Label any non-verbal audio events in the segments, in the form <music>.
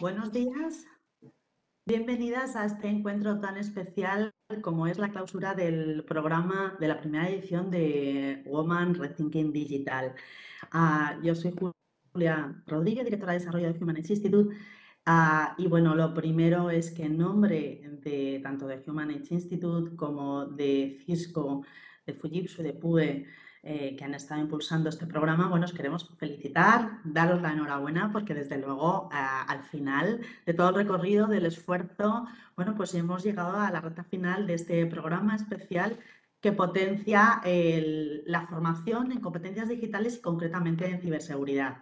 Buenos días. Bienvenidas a este encuentro tan especial como es la clausura del programa de la primera edición de Woman Rethinking Digital. Ah, yo soy Julia Rodríguez, directora de desarrollo de Human Institute. Ah, y bueno, lo primero es que en nombre de tanto de Human Institute como de Cisco, de Fujitsu, de PUE, eh, que han estado impulsando este programa, bueno, os queremos felicitar, daros la enhorabuena, porque desde luego eh, al final de todo el recorrido, del esfuerzo, bueno, pues hemos llegado a la recta final de este programa especial que potencia la formación en competencias digitales y concretamente en ciberseguridad.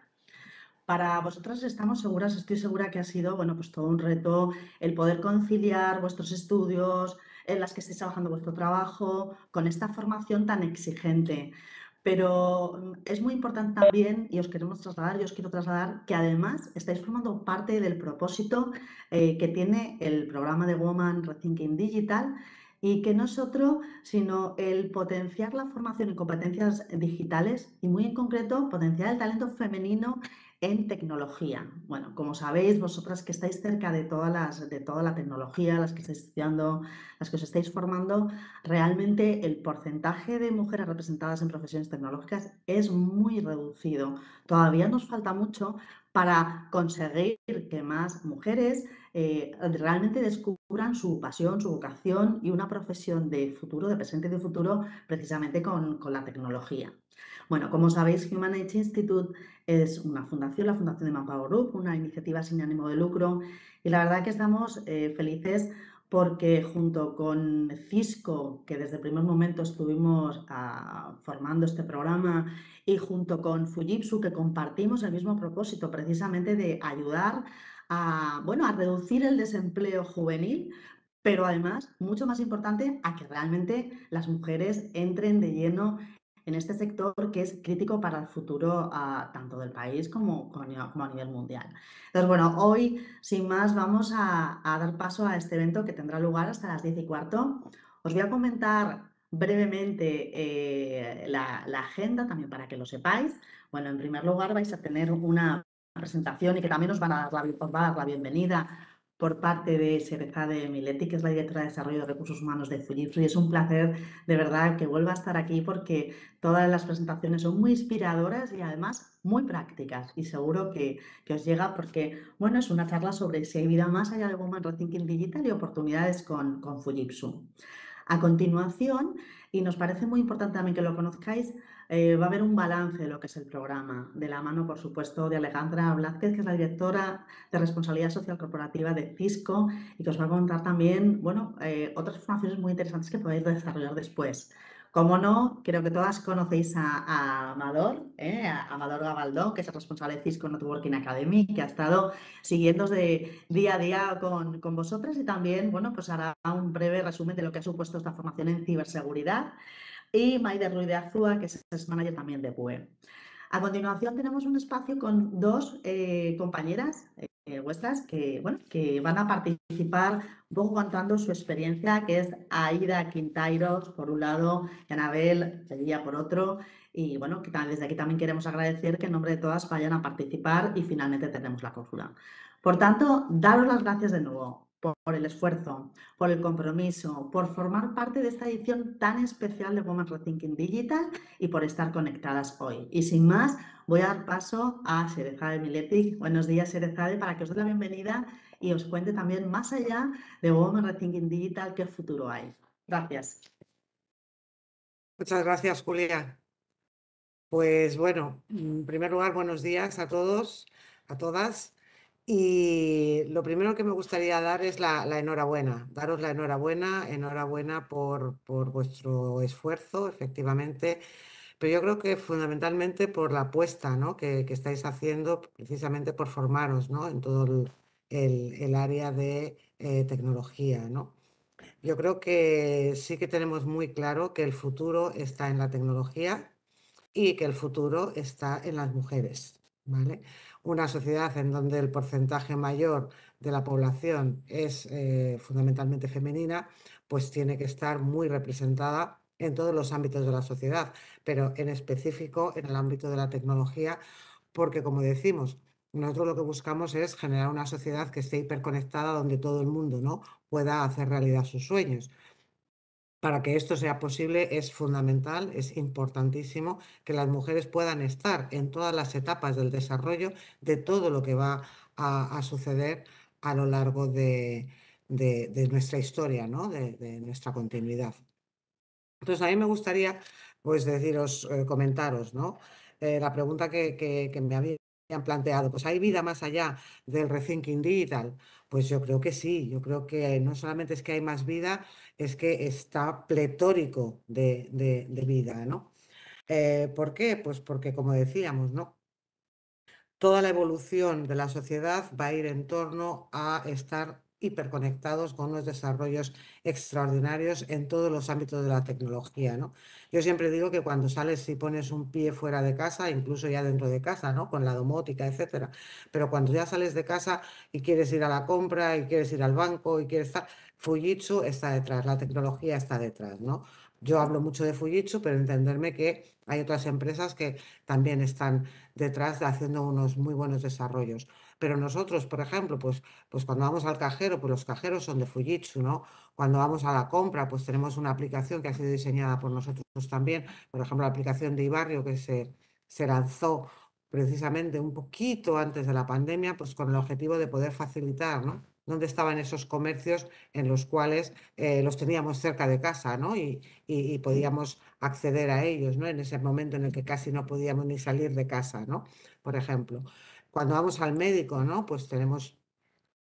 Para vosotras estamos seguras, estoy segura que ha sido bueno, pues todo un reto el poder conciliar vuestros estudios, en las que estáis trabajando vuestro trabajo, con esta formación tan exigente. Pero mm, es muy importante también, y os queremos trasladar, yo os quiero trasladar, que además estáis formando parte del propósito eh, que tiene el programa de Woman Rethinking Digital y que no es otro sino el potenciar la formación en competencias digitales y muy en concreto potenciar el talento femenino en tecnología. Bueno, como sabéis, vosotras que estáis cerca de, todas las, de toda la tecnología, las que estáis estudiando, las que os estáis formando, realmente el porcentaje de mujeres representadas en profesiones tecnológicas es muy reducido. Todavía nos falta mucho para conseguir que más mujeres eh, realmente descubran su pasión, su vocación y una profesión de futuro, de presente y de futuro, precisamente con la tecnología. Bueno, como sabéis, Human Age Institute es una fundación, la Fundación de Mapa Group, una iniciativa sin ánimo de lucro y la verdad que estamos eh, felices porque junto con Cisco, que desde el primer momento estuvimos ah, formando este programa, y junto con Fujitsu, que compartimos el mismo propósito precisamente de ayudar a, bueno, a reducir el desempleo juvenil, pero además, mucho más importante, a que realmente las mujeres entren de lleno en este sector que es crítico para el futuro ah, tanto del país como, a nivel mundial. Entonces, bueno, hoy, sin más, vamos a, dar paso a este evento que tendrá lugar hasta las 10 y cuarto. Os voy a comentar brevemente eh, la, agenda también para que lo sepáis. Bueno, en primer lugar vais a tener una presentación y que también os, van os a dar la bienvenida por parte de de Mileti, que es la directora de Desarrollo de Recursos Humanos de Fujitsu. Y es un placer de verdad que vuelva a estar aquí porque todas las presentaciones son muy inspiradoras y además muy prácticas. Y seguro que, os llega porque, bueno, es una charla sobre si hay vida más allá de en Rethinking Digital y oportunidades con, con Fujitsu. A continuación, y nos parece muy importante también que lo conozcáis, eh, va a haber un balance de lo que es el programa, de la mano, por supuesto, de Alejandra Blázquez, que es la directora de Responsabilidad Social Corporativa de Cisco y que os va a contar también, bueno, eh, otras formaciones muy interesantes que podéis desarrollar después. Como no, creo que todas conocéis a, Amador, ¿eh? Amador Gabaldón, que es el responsable de Cisco Networking Academy, que ha estado siguiéndos de día a día con, con vosotros y también, bueno, pues hará un breve resumen de lo que ha supuesto esta formación en ciberseguridad y Maider Ruiz de Azúa, que es, manager también de PUE. A continuación tenemos un espacio con dos eh, compañeras eh, vuestras que, bueno, que van a participar vos contando su experiencia, que es Aida Quintairos por un lado y Anabel Cedilla por otro. Y bueno, que desde aquí también queremos agradecer que en nombre de todas vayan a participar y finalmente tenemos la conjura. Por tanto, daros las gracias de nuevo por el esfuerzo, por el compromiso, por formar parte de esta edición tan especial de Women Rethinking Digital y por estar conectadas hoy. Y sin más, voy a dar paso a Serezade Miletic. Buenos días, Serezade, para que os dé la bienvenida y os cuente también más allá de Women Rethinking Digital qué futuro hay. Gracias. Muchas gracias, Julia. Pues bueno, en primer lugar, buenos días a todos, a todas. Y lo primero que me gustaría dar es la, enhorabuena, daros la enhorabuena, enhorabuena por, por, vuestro esfuerzo, efectivamente, pero yo creo que fundamentalmente por la apuesta ¿no? que, estáis haciendo precisamente por formaros ¿no? en todo el, área de eh, tecnología. ¿no? Yo creo que sí que tenemos muy claro que el futuro está en la tecnología y que el futuro está en las mujeres. ¿Vale? una sociedad en donde el porcentaje mayor de la población es eh, fundamentalmente femenina, pues tiene que estar muy representada en todos los ámbitos de la sociedad, pero en específico en el ámbito de la tecnología, porque como decimos, nosotros lo que buscamos es generar una sociedad que esté hiperconectada donde todo el mundo ¿no? pueda hacer realidad sus sueños para que esto sea posible es fundamental, es importantísimo que las mujeres puedan estar en todas las etapas del desarrollo de todo lo que va a, suceder a lo largo de, nuestra historia, ¿no? de, nuestra continuidad. Entonces, a mí me gustaría pues, deciros, eh, comentaros, ¿no? Eh, la pregunta que, me habían planteado, pues ¿hay vida más allá del rethinking digital? Pues yo creo que sí, yo creo que no solamente es que hay más vida, es que está pletórico de, vida, ¿no? Eh, ¿Por qué? Pues porque, como decíamos, ¿no? Toda la evolución de la sociedad va a ir en torno a estar hiperconectados con unos desarrollos extraordinarios en todos los ámbitos de la tecnología. Yo siempre digo que cuando sales y pones un pie fuera de casa, incluso ya dentro de casa, ¿no? con la domótica, etcétera, pero cuando ya sales de casa y quieres ir a la compra y quieres ir al banco y quieres estar, Fujitsu está detrás, la tecnología está detrás. ¿no? Yo hablo mucho de Fujitsu, pero entenderme que hay otras empresas que también están detrás haciendo unos muy buenos desarrollos. Pero nosotros, por ejemplo, pues, pues cuando vamos al cajero, pues los cajeros son de Fujitsu, ¿no? Cuando vamos a la compra, pues tenemos una aplicación que ha sido diseñada por nosotros también, por ejemplo, la aplicación de Ibarrio que se, se lanzó precisamente un poquito antes de la pandemia, pues con el objetivo de poder facilitar, ¿no? Dónde estaban esos comercios en los cuales eh, los teníamos cerca de casa, ¿no? Y, y, podíamos acceder a ellos, ¿no? En ese momento en el que casi no podíamos ni salir de casa, ¿no? Por ejemplo cuando vamos al médico, ¿no? Pues tenemos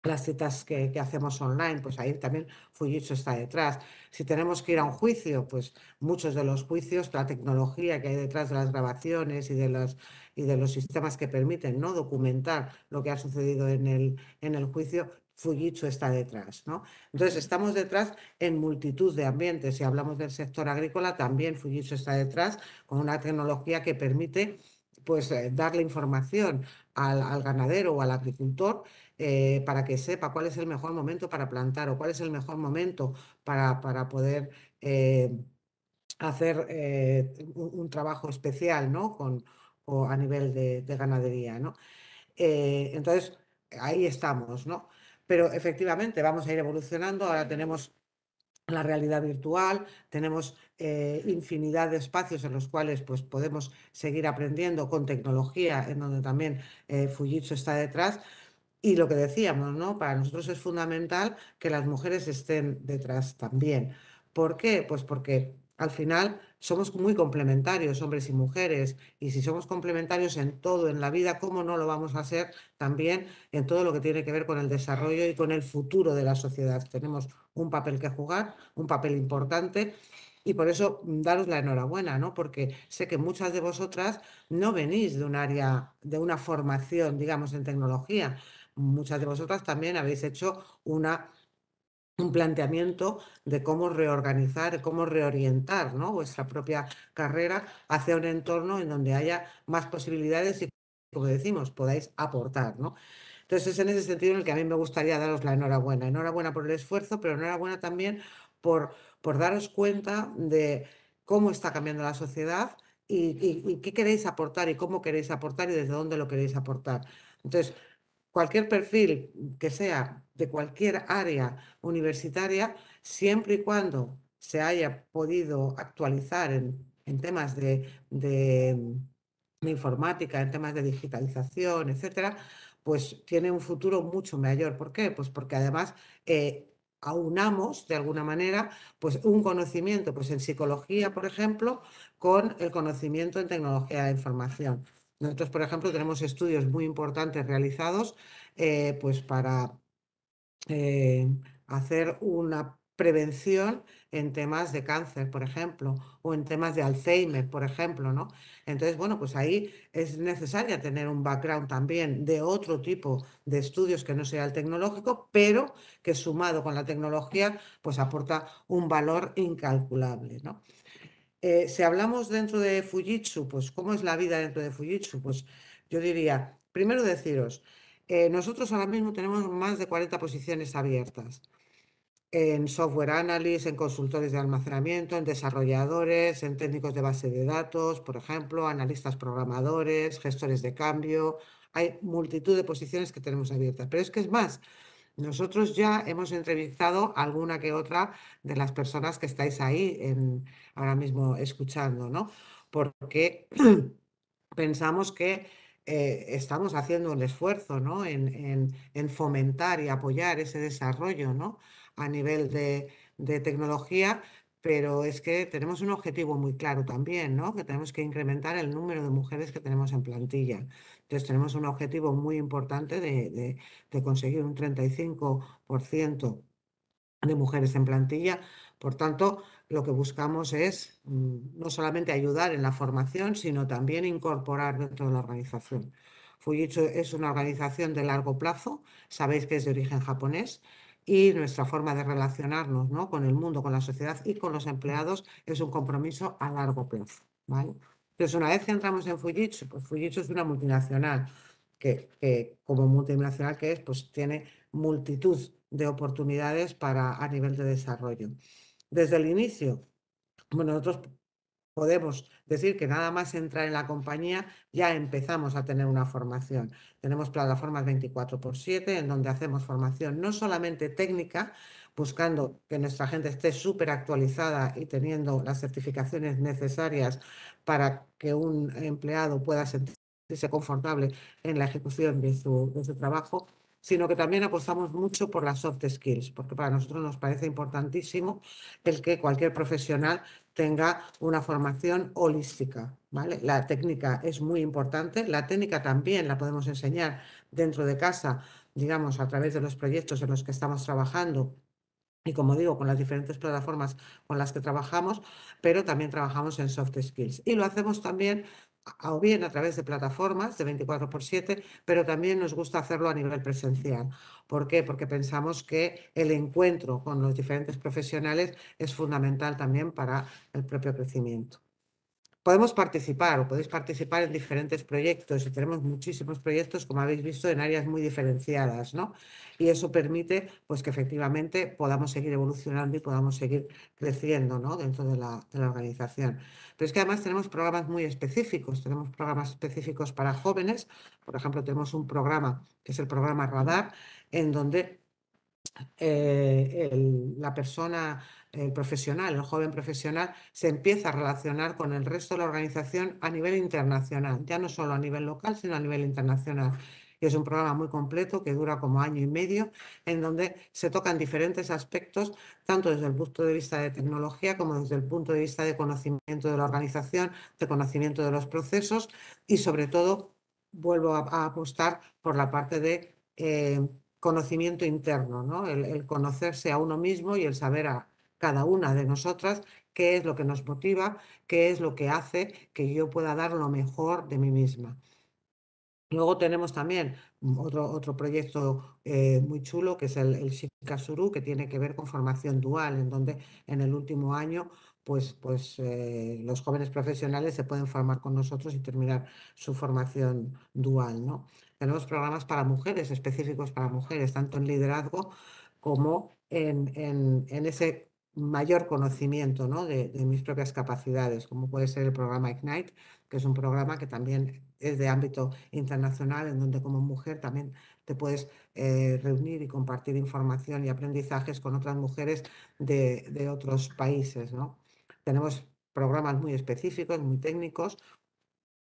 las citas que, hacemos online, pues ahí también Fujitsu está detrás. Si tenemos que ir a un juicio, pues muchos de los juicios, la tecnología que hay detrás de las grabaciones y de los, y de los sistemas que permiten ¿no? documentar lo que ha sucedido en el, en el juicio, Fujitsu está detrás. ¿no? Entonces, estamos detrás en multitud de ambientes. Si hablamos del sector agrícola, también Fujitsu está detrás con una tecnología que permite pues eh, darle información al, ganadero o al agricultor eh, para que sepa cuál es el mejor momento para plantar o cuál es el mejor momento para, para poder eh, hacer un, trabajo especial ¿no? Con, a nivel de, de ganadería. ¿no? entonces, ahí estamos, ¿no? Pero efectivamente vamos a ir evolucionando. Ahora tenemos la realidad virtual, tenemos eh, infinidad de espacios en los cuales pues, podemos seguir aprendiendo con tecnología, en donde también eh, Fujitsu está detrás. Y lo que decíamos, ¿no? Para nosotros es fundamental que las mujeres estén detrás también. ¿Por qué? Pues porque al final somos muy complementarios, hombres y mujeres, y si somos complementarios en todo, en la vida, ¿cómo no lo vamos a hacer también en todo lo que tiene que ver con el desarrollo y con el futuro de la sociedad? Tenemos un papel que jugar, un papel importante. Y por eso mm, daros la enhorabuena, ¿no? Porque sé que muchas de vosotras no venís de un área, de una formación, digamos, en tecnología. Muchas de vosotras también habéis hecho una un planteamiento de cómo reorganizar, cómo reorientar ¿no? vuestra propia carrera hacia un entorno en donde haya más posibilidades y, como decimos, podáis aportar. ¿no? Entonces, en ese sentido en el que a mí me gustaría daros la enhorabuena. Enhorabuena por el esfuerzo, pero enhorabuena también por, daros cuenta de cómo está cambiando la sociedad y, y qué queréis aportar y cómo queréis aportar y desde dónde lo queréis aportar. Entonces, cualquier perfil que sea de cualquier área universitaria, siempre y cuando se haya podido actualizar en, temas de, informática, en temas de digitalización, etc., pues tiene un futuro mucho mayor. ¿Por qué? Pues porque además eh, aunamos de alguna manera pues un conocimiento pues en psicología, por ejemplo, con el conocimiento en tecnología de información. Nosotros, por ejemplo, tenemos estudios muy importantes realizados eh, pues para eh, hacer una prevención en temas de cáncer, por ejemplo, o en temas de Alzheimer, por ejemplo, ¿no? Entonces, bueno, pues ahí es necesaria tener un background también de otro tipo de estudios que no sea el tecnológico, pero que sumado con la tecnología, pues aporta un valor incalculable, ¿no? Eh, si hablamos dentro de Fujitsu, pues ¿cómo es la vida dentro de Fujitsu? Pues yo diría, primero deciros, eh, nosotros ahora mismo tenemos más de 40 posiciones abiertas en software analyst, en consultores de almacenamiento, en desarrolladores, en técnicos de base de datos, por ejemplo, analistas programadores, gestores de cambio. Hay multitud de posiciones que tenemos abiertas. Pero es que es más, nosotros ya hemos entrevistado alguna que otra de las personas que estáis ahí ahora mismo escuchando, ¿no? Porque <clears throat> pensamos que eh, estamos haciendo un esfuerzo en, fomentar y apoyar ese desarrollo a nivel de, de tecnología, pero es que tenemos un objetivo muy claro también, ¿no? que tenemos que incrementar el número de mujeres que tenemos en plantilla. Entonces tenemos un objetivo muy importante de, conseguir un 35% de mujeres en plantilla. Por tanto, lo que buscamos es mm, no solamente ayudar en la formación, sino también incorporar dentro de la organización. Fujitsu es una organización de largo plazo, sabéis que es de origen japonés, y nuestra forma de relacionarnos con el mundo, con la sociedad y con los empleados es un compromiso a largo plazo. ¿vale? Entonces, una vez que entramos en Fujitsu, pues Fujitsu es una multinacional, que, como multinacional que es, pues tiene multitud de oportunidades para a nivel de desarrollo. Desde el inicio, nosotros podemos decir que nada más entrar en la compañía ya empezamos a tener una formación. Tenemos plataformas 24 x 7 en donde hacemos formación no solamente técnica, buscando que nuestra gente esté súper actualizada y teniendo las certificaciones necesarias para que un empleado pueda sentirse confortable en la ejecución de su, trabajo, sino que también apostamos mucho por las soft skills, porque para nosotros nos parece importantísimo el que cualquier profesional tenga una formación holística. ¿vale? La técnica es muy importante, la técnica también la podemos enseñar dentro de casa, digamos, a través de los proyectos en los que estamos trabajando y como digo, con las diferentes plataformas con las que trabajamos, pero también trabajamos en soft skills. Y lo hacemos también o bien a través de plataformas de 24 por 7, pero también nos gusta hacerlo a nivel presencial. ¿Por qué? Porque pensamos que el encuentro con los diferentes profesionales es fundamental también para el propio crecimiento podemos participar o podéis participar en diferentes proyectos y tenemos muchísimos proyectos, como habéis visto, en áreas muy diferenciadas, ¿no? Y eso permite, pues, que efectivamente podamos seguir evolucionando y podamos seguir creciendo, ¿no? Dentro de la, organización. Pero es que además tenemos programas muy específicos, tenemos programas específicos para jóvenes, por ejemplo, tenemos un programa que es el programa Radar, en donde eh, la persona el profesional, el joven profesional, se empieza a relacionar con el resto de la organización a nivel internacional, ya no solo a nivel local, sino a nivel internacional. Y es un programa muy completo que dura como año y medio, en donde se tocan diferentes aspectos, tanto desde el punto de vista de tecnología como desde el punto de vista de conocimiento de la organización, de conocimiento de los procesos y sobre todo vuelvo a, apostar por la parte de eh, conocimiento interno, ¿no? el conocerse a uno mismo y el saber a, cada una de nosotras, qué es lo que nos motiva, qué es lo que hace que yo pueda dar lo mejor de mí misma. Luego tenemos también otro, otro proyecto eh, muy chulo que es el, el Shikasuru, que tiene que ver con formación dual, en donde en el último año pues, pues eh, los jóvenes profesionales se pueden formar con nosotros y terminar su formación dual. ¿no? Tenemos programas para mujeres, específicos para mujeres, tanto en liderazgo como en, en ese mayor conocimiento ¿no? de, mis propias capacidades, como puede ser el programa Ignite, que es un programa que también es de ámbito internacional, en donde como mujer también te puedes eh, reunir y compartir información y aprendizajes con otras mujeres de, otros países. ¿no? Tenemos programas muy específicos, muy técnicos,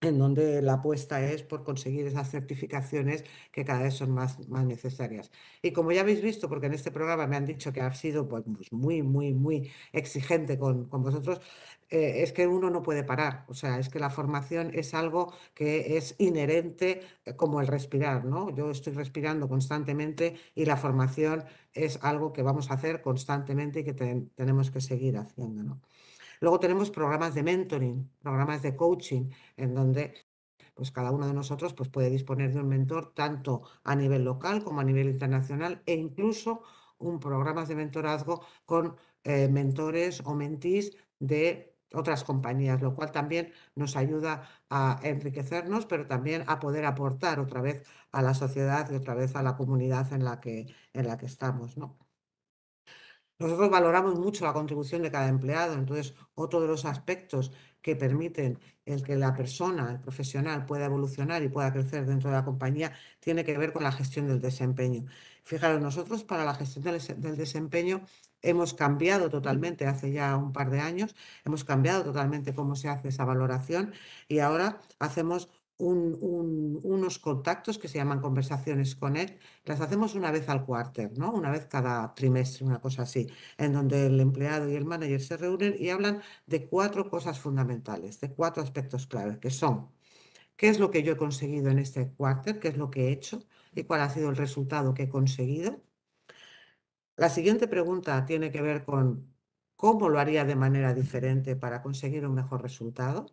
en donde la apuesta es por conseguir esas certificaciones que cada vez son más, más necesarias. Y como ya habéis visto, porque en este programa me han dicho que ha sido pues, pues muy, muy, muy exigente con, vosotros, eh, es que uno no puede parar. O sea, es que la formación es algo que es inherente eh, como el respirar, ¿no? Yo estoy respirando constantemente y la formación es algo que vamos a hacer constantemente y que tenemos que seguir haciendo, ¿no? Luego tenemos programas de mentoring, programas de coaching, en donde pues cada uno de nosotros pues puede disponer de un mentor tanto a nivel local como a nivel internacional e incluso un programa de mentorazgo con eh, mentores o mentís de otras compañías, lo cual también nos ayuda a enriquecernos, pero también a poder aportar otra vez a la sociedad y otra vez a la comunidad en la que, en la que estamos. ¿no? Nosotros valoramos mucho la contribución de cada empleado, entonces otro de los aspectos que permiten el que la persona, el profesional, pueda evolucionar y pueda crecer dentro de la compañía tiene que ver con la gestión del desempeño. Fijaros, nosotros para la gestión del, desempeño hemos cambiado totalmente hace ya un par de años, hemos cambiado totalmente cómo se hace esa valoración y ahora hacemos unos contactos que se llaman conversaciones con él, las hacemos una vez al cuarter, ¿no? una vez cada trimestre, una cosa así, en donde el empleado y el manager se reúnen y hablan de cuatro cosas fundamentales, de cuatro aspectos clave, que son qué es lo que yo he conseguido en este cuarter, qué es lo que he hecho y cuál ha sido el resultado que he conseguido. La siguiente pregunta tiene que ver con cómo lo haría de manera diferente para conseguir un mejor resultado.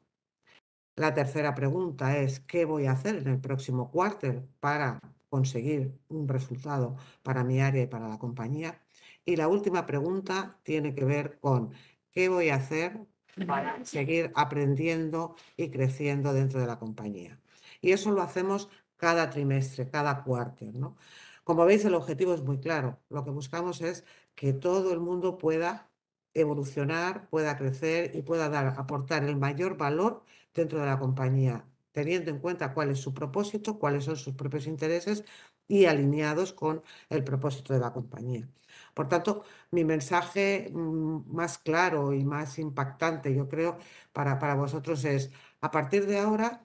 La tercera pregunta es, ¿qué voy a hacer en el próximo cuartel para conseguir un resultado para mi área y para la compañía? Y la última pregunta tiene que ver con, ¿qué voy a hacer para seguir aprendiendo y creciendo dentro de la compañía? Y eso lo hacemos cada trimestre, cada cuartel. ¿no? Como veis, el objetivo es muy claro. Lo que buscamos es que todo el mundo pueda evolucionar, pueda crecer y pueda dar, aportar el mayor valor dentro de la compañía, teniendo en cuenta cuál es su propósito, cuáles son sus propios intereses y alineados con el propósito de la compañía. Por tanto, mi mensaje mm, más claro y más impactante, yo creo, para, para vosotros es, a partir de ahora,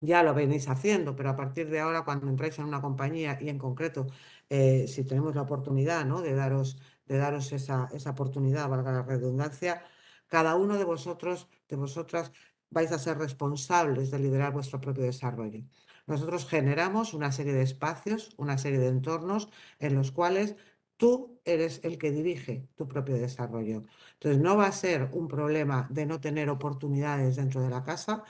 ya lo venís haciendo, pero a partir de ahora, cuando entráis en una compañía y en concreto, eh, si tenemos la oportunidad ¿no? de daros, de daros esa, esa oportunidad, valga la redundancia, cada uno de vosotros, de vosotras, vais a ser responsables de liderar vuestro propio desarrollo. Nosotros generamos una serie de espacios, una serie de entornos en los cuales tú eres el que dirige tu propio desarrollo. Entonces, no va a ser un problema de no tener oportunidades dentro de la casa,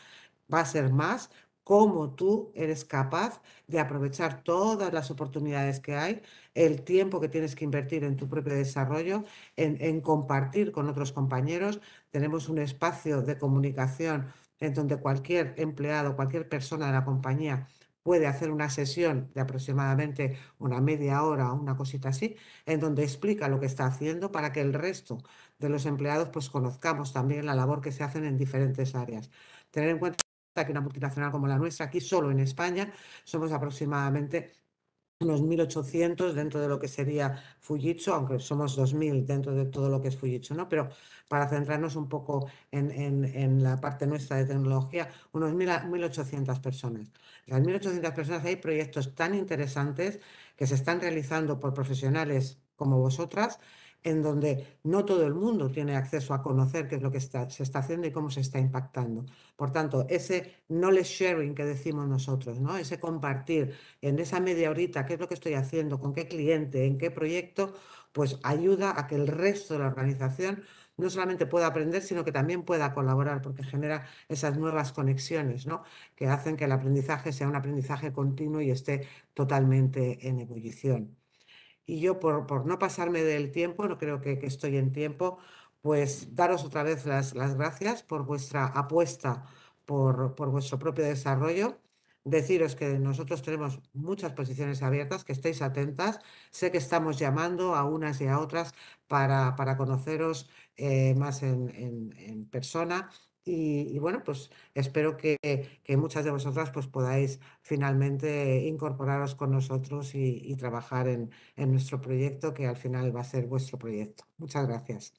va a ser más cómo tú eres capaz de aprovechar todas las oportunidades que hay, el tiempo que tienes que invertir en tu propio desarrollo, en, compartir con otros compañeros, tenemos un espacio de comunicación en donde cualquier empleado, cualquier persona de la compañía puede hacer una sesión de aproximadamente una media hora o una cosita así, en donde explica lo que está haciendo para que el resto de los empleados pues conozcamos también la labor que se hacen en diferentes áreas. Tener en cuenta que una multinacional como la nuestra, aquí solo en España, somos aproximadamente unos 1.800 dentro de lo que sería Fujitsu, aunque somos 2.000 dentro de todo lo que es Fujitsu, ¿no? Pero para centrarnos un poco en, la parte nuestra de tecnología, unos 1.800 personas. Las 1.800 personas hay proyectos tan interesantes que se están realizando por profesionales como vosotras, en donde no todo el mundo tiene acceso a conocer qué es lo que se está haciendo y cómo se está impactando. Por tanto, ese knowledge sharing que decimos nosotros, ¿no? ese compartir en esa media horita qué es lo que estoy haciendo, con qué cliente, en qué proyecto, pues ayuda a que el resto de la organización no solamente pueda aprender, sino que también pueda colaborar, porque genera esas nuevas conexiones ¿no? que hacen que el aprendizaje sea un aprendizaje continuo y esté totalmente en ebullición y yo por, no pasarme del tiempo, no creo que, estoy en tiempo, pues daros otra vez las, gracias por vuestra apuesta, por, vuestro propio desarrollo. Deciros que nosotros tenemos muchas posiciones abiertas, que estéis atentas. Sé que estamos llamando a unas y a otras para, para conoceros eh, más en persona y, bueno, pues espero que, muchas de vosotras pues podáis finalmente incorporaros con nosotros y, trabajar en, nuestro proyecto, que al final va a ser vuestro proyecto. Muchas gracias.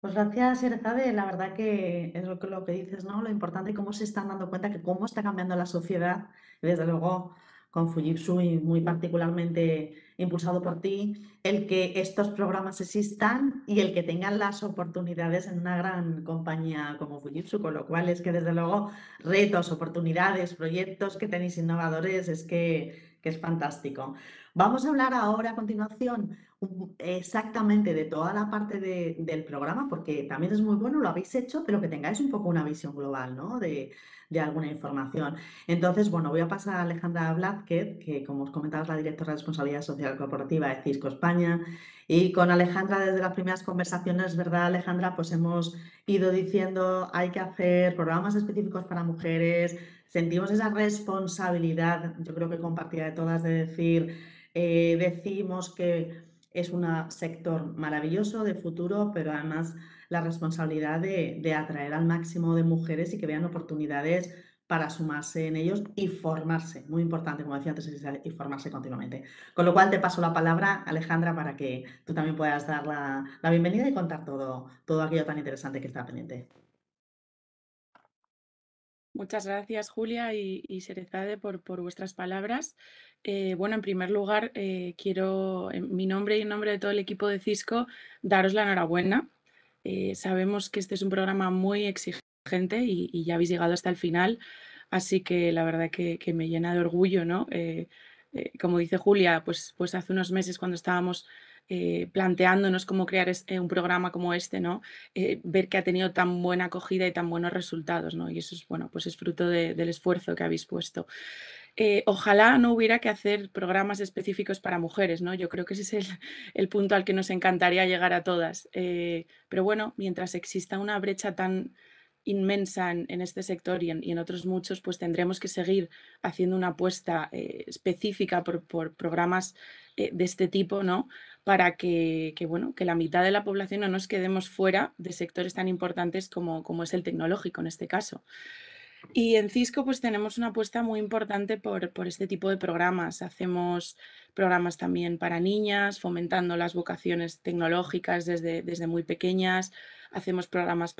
Pues gracias, Erzade. La verdad que es lo que, lo que dices, ¿no? Lo importante, cómo se están dando cuenta que cómo está cambiando la sociedad, desde luego con Fujitsu y muy particularmente impulsado por ti, el que estos programas existan y el que tengan las oportunidades en una gran compañía como Fujitsu, con lo cual es que desde luego retos, oportunidades, proyectos que tenéis innovadores, es que, es fantástico. Vamos a hablar ahora a continuación exactamente de toda la parte del programa, porque también es muy bueno, lo habéis hecho, pero que tengáis un poco una visión global, ¿no? De, alguna información. Entonces, bueno, voy a pasar a Alejandra Blázquez, que como os comentaba es la directora de Responsabilidad Social Corporativa de Cisco España. Y con Alejandra, desde las primeras conversaciones, ¿verdad Alejandra? Pues hemos ido diciendo hay que hacer programas específicos para mujeres, sentimos esa responsabilidad, yo creo que compartida de todas, de decir, eh, decimos que es un sector maravilloso de futuro, pero además la responsabilidad de, atraer al máximo de mujeres y que vean oportunidades para sumarse en ellos y formarse, muy importante, como decía antes, y formarse continuamente. Con lo cual te paso la palabra, Alejandra, para que tú también puedas dar la, la bienvenida y contar todo, todo aquello tan interesante que está pendiente. Muchas gracias, Julia y, Serezade, por, por, vuestras palabras. Eh, bueno, en primer lugar, eh, quiero, en mi nombre y en nombre de todo el equipo de Cisco, daros la enhorabuena. Eh, sabemos que este es un programa muy exigente y, ya habéis llegado hasta el final, así que la verdad que, me llena de orgullo, ¿no? como dice Julia, pues, pues hace unos meses cuando estábamos eh, planteándonos cómo crear eh, un programa como este, ¿no? Eh, ver que ha tenido tan buena acogida y tan buenos resultados, ¿no? Y eso es, bueno, pues es fruto del esfuerzo que habéis puesto. ojalá no hubiera que hacer programas específicos para mujeres, ¿no? Yo creo que ese es el, punto al que nos encantaría llegar a todas. pero bueno, mientras exista una brecha tan, inmensa en, este sector y en, otros muchos, pues tendremos que seguir haciendo una apuesta eh, específica por, programas eh, de este tipo, ¿no? Para que, bueno, que la mitad de la población no nos quedemos fuera de sectores tan importantes como, como es el tecnológico en este caso. Y en Cisco pues tenemos una apuesta muy importante por, por, este tipo de programas. Hacemos programas también para niñas, fomentando las vocaciones tecnológicas desde, desde muy pequeñas hacemos programas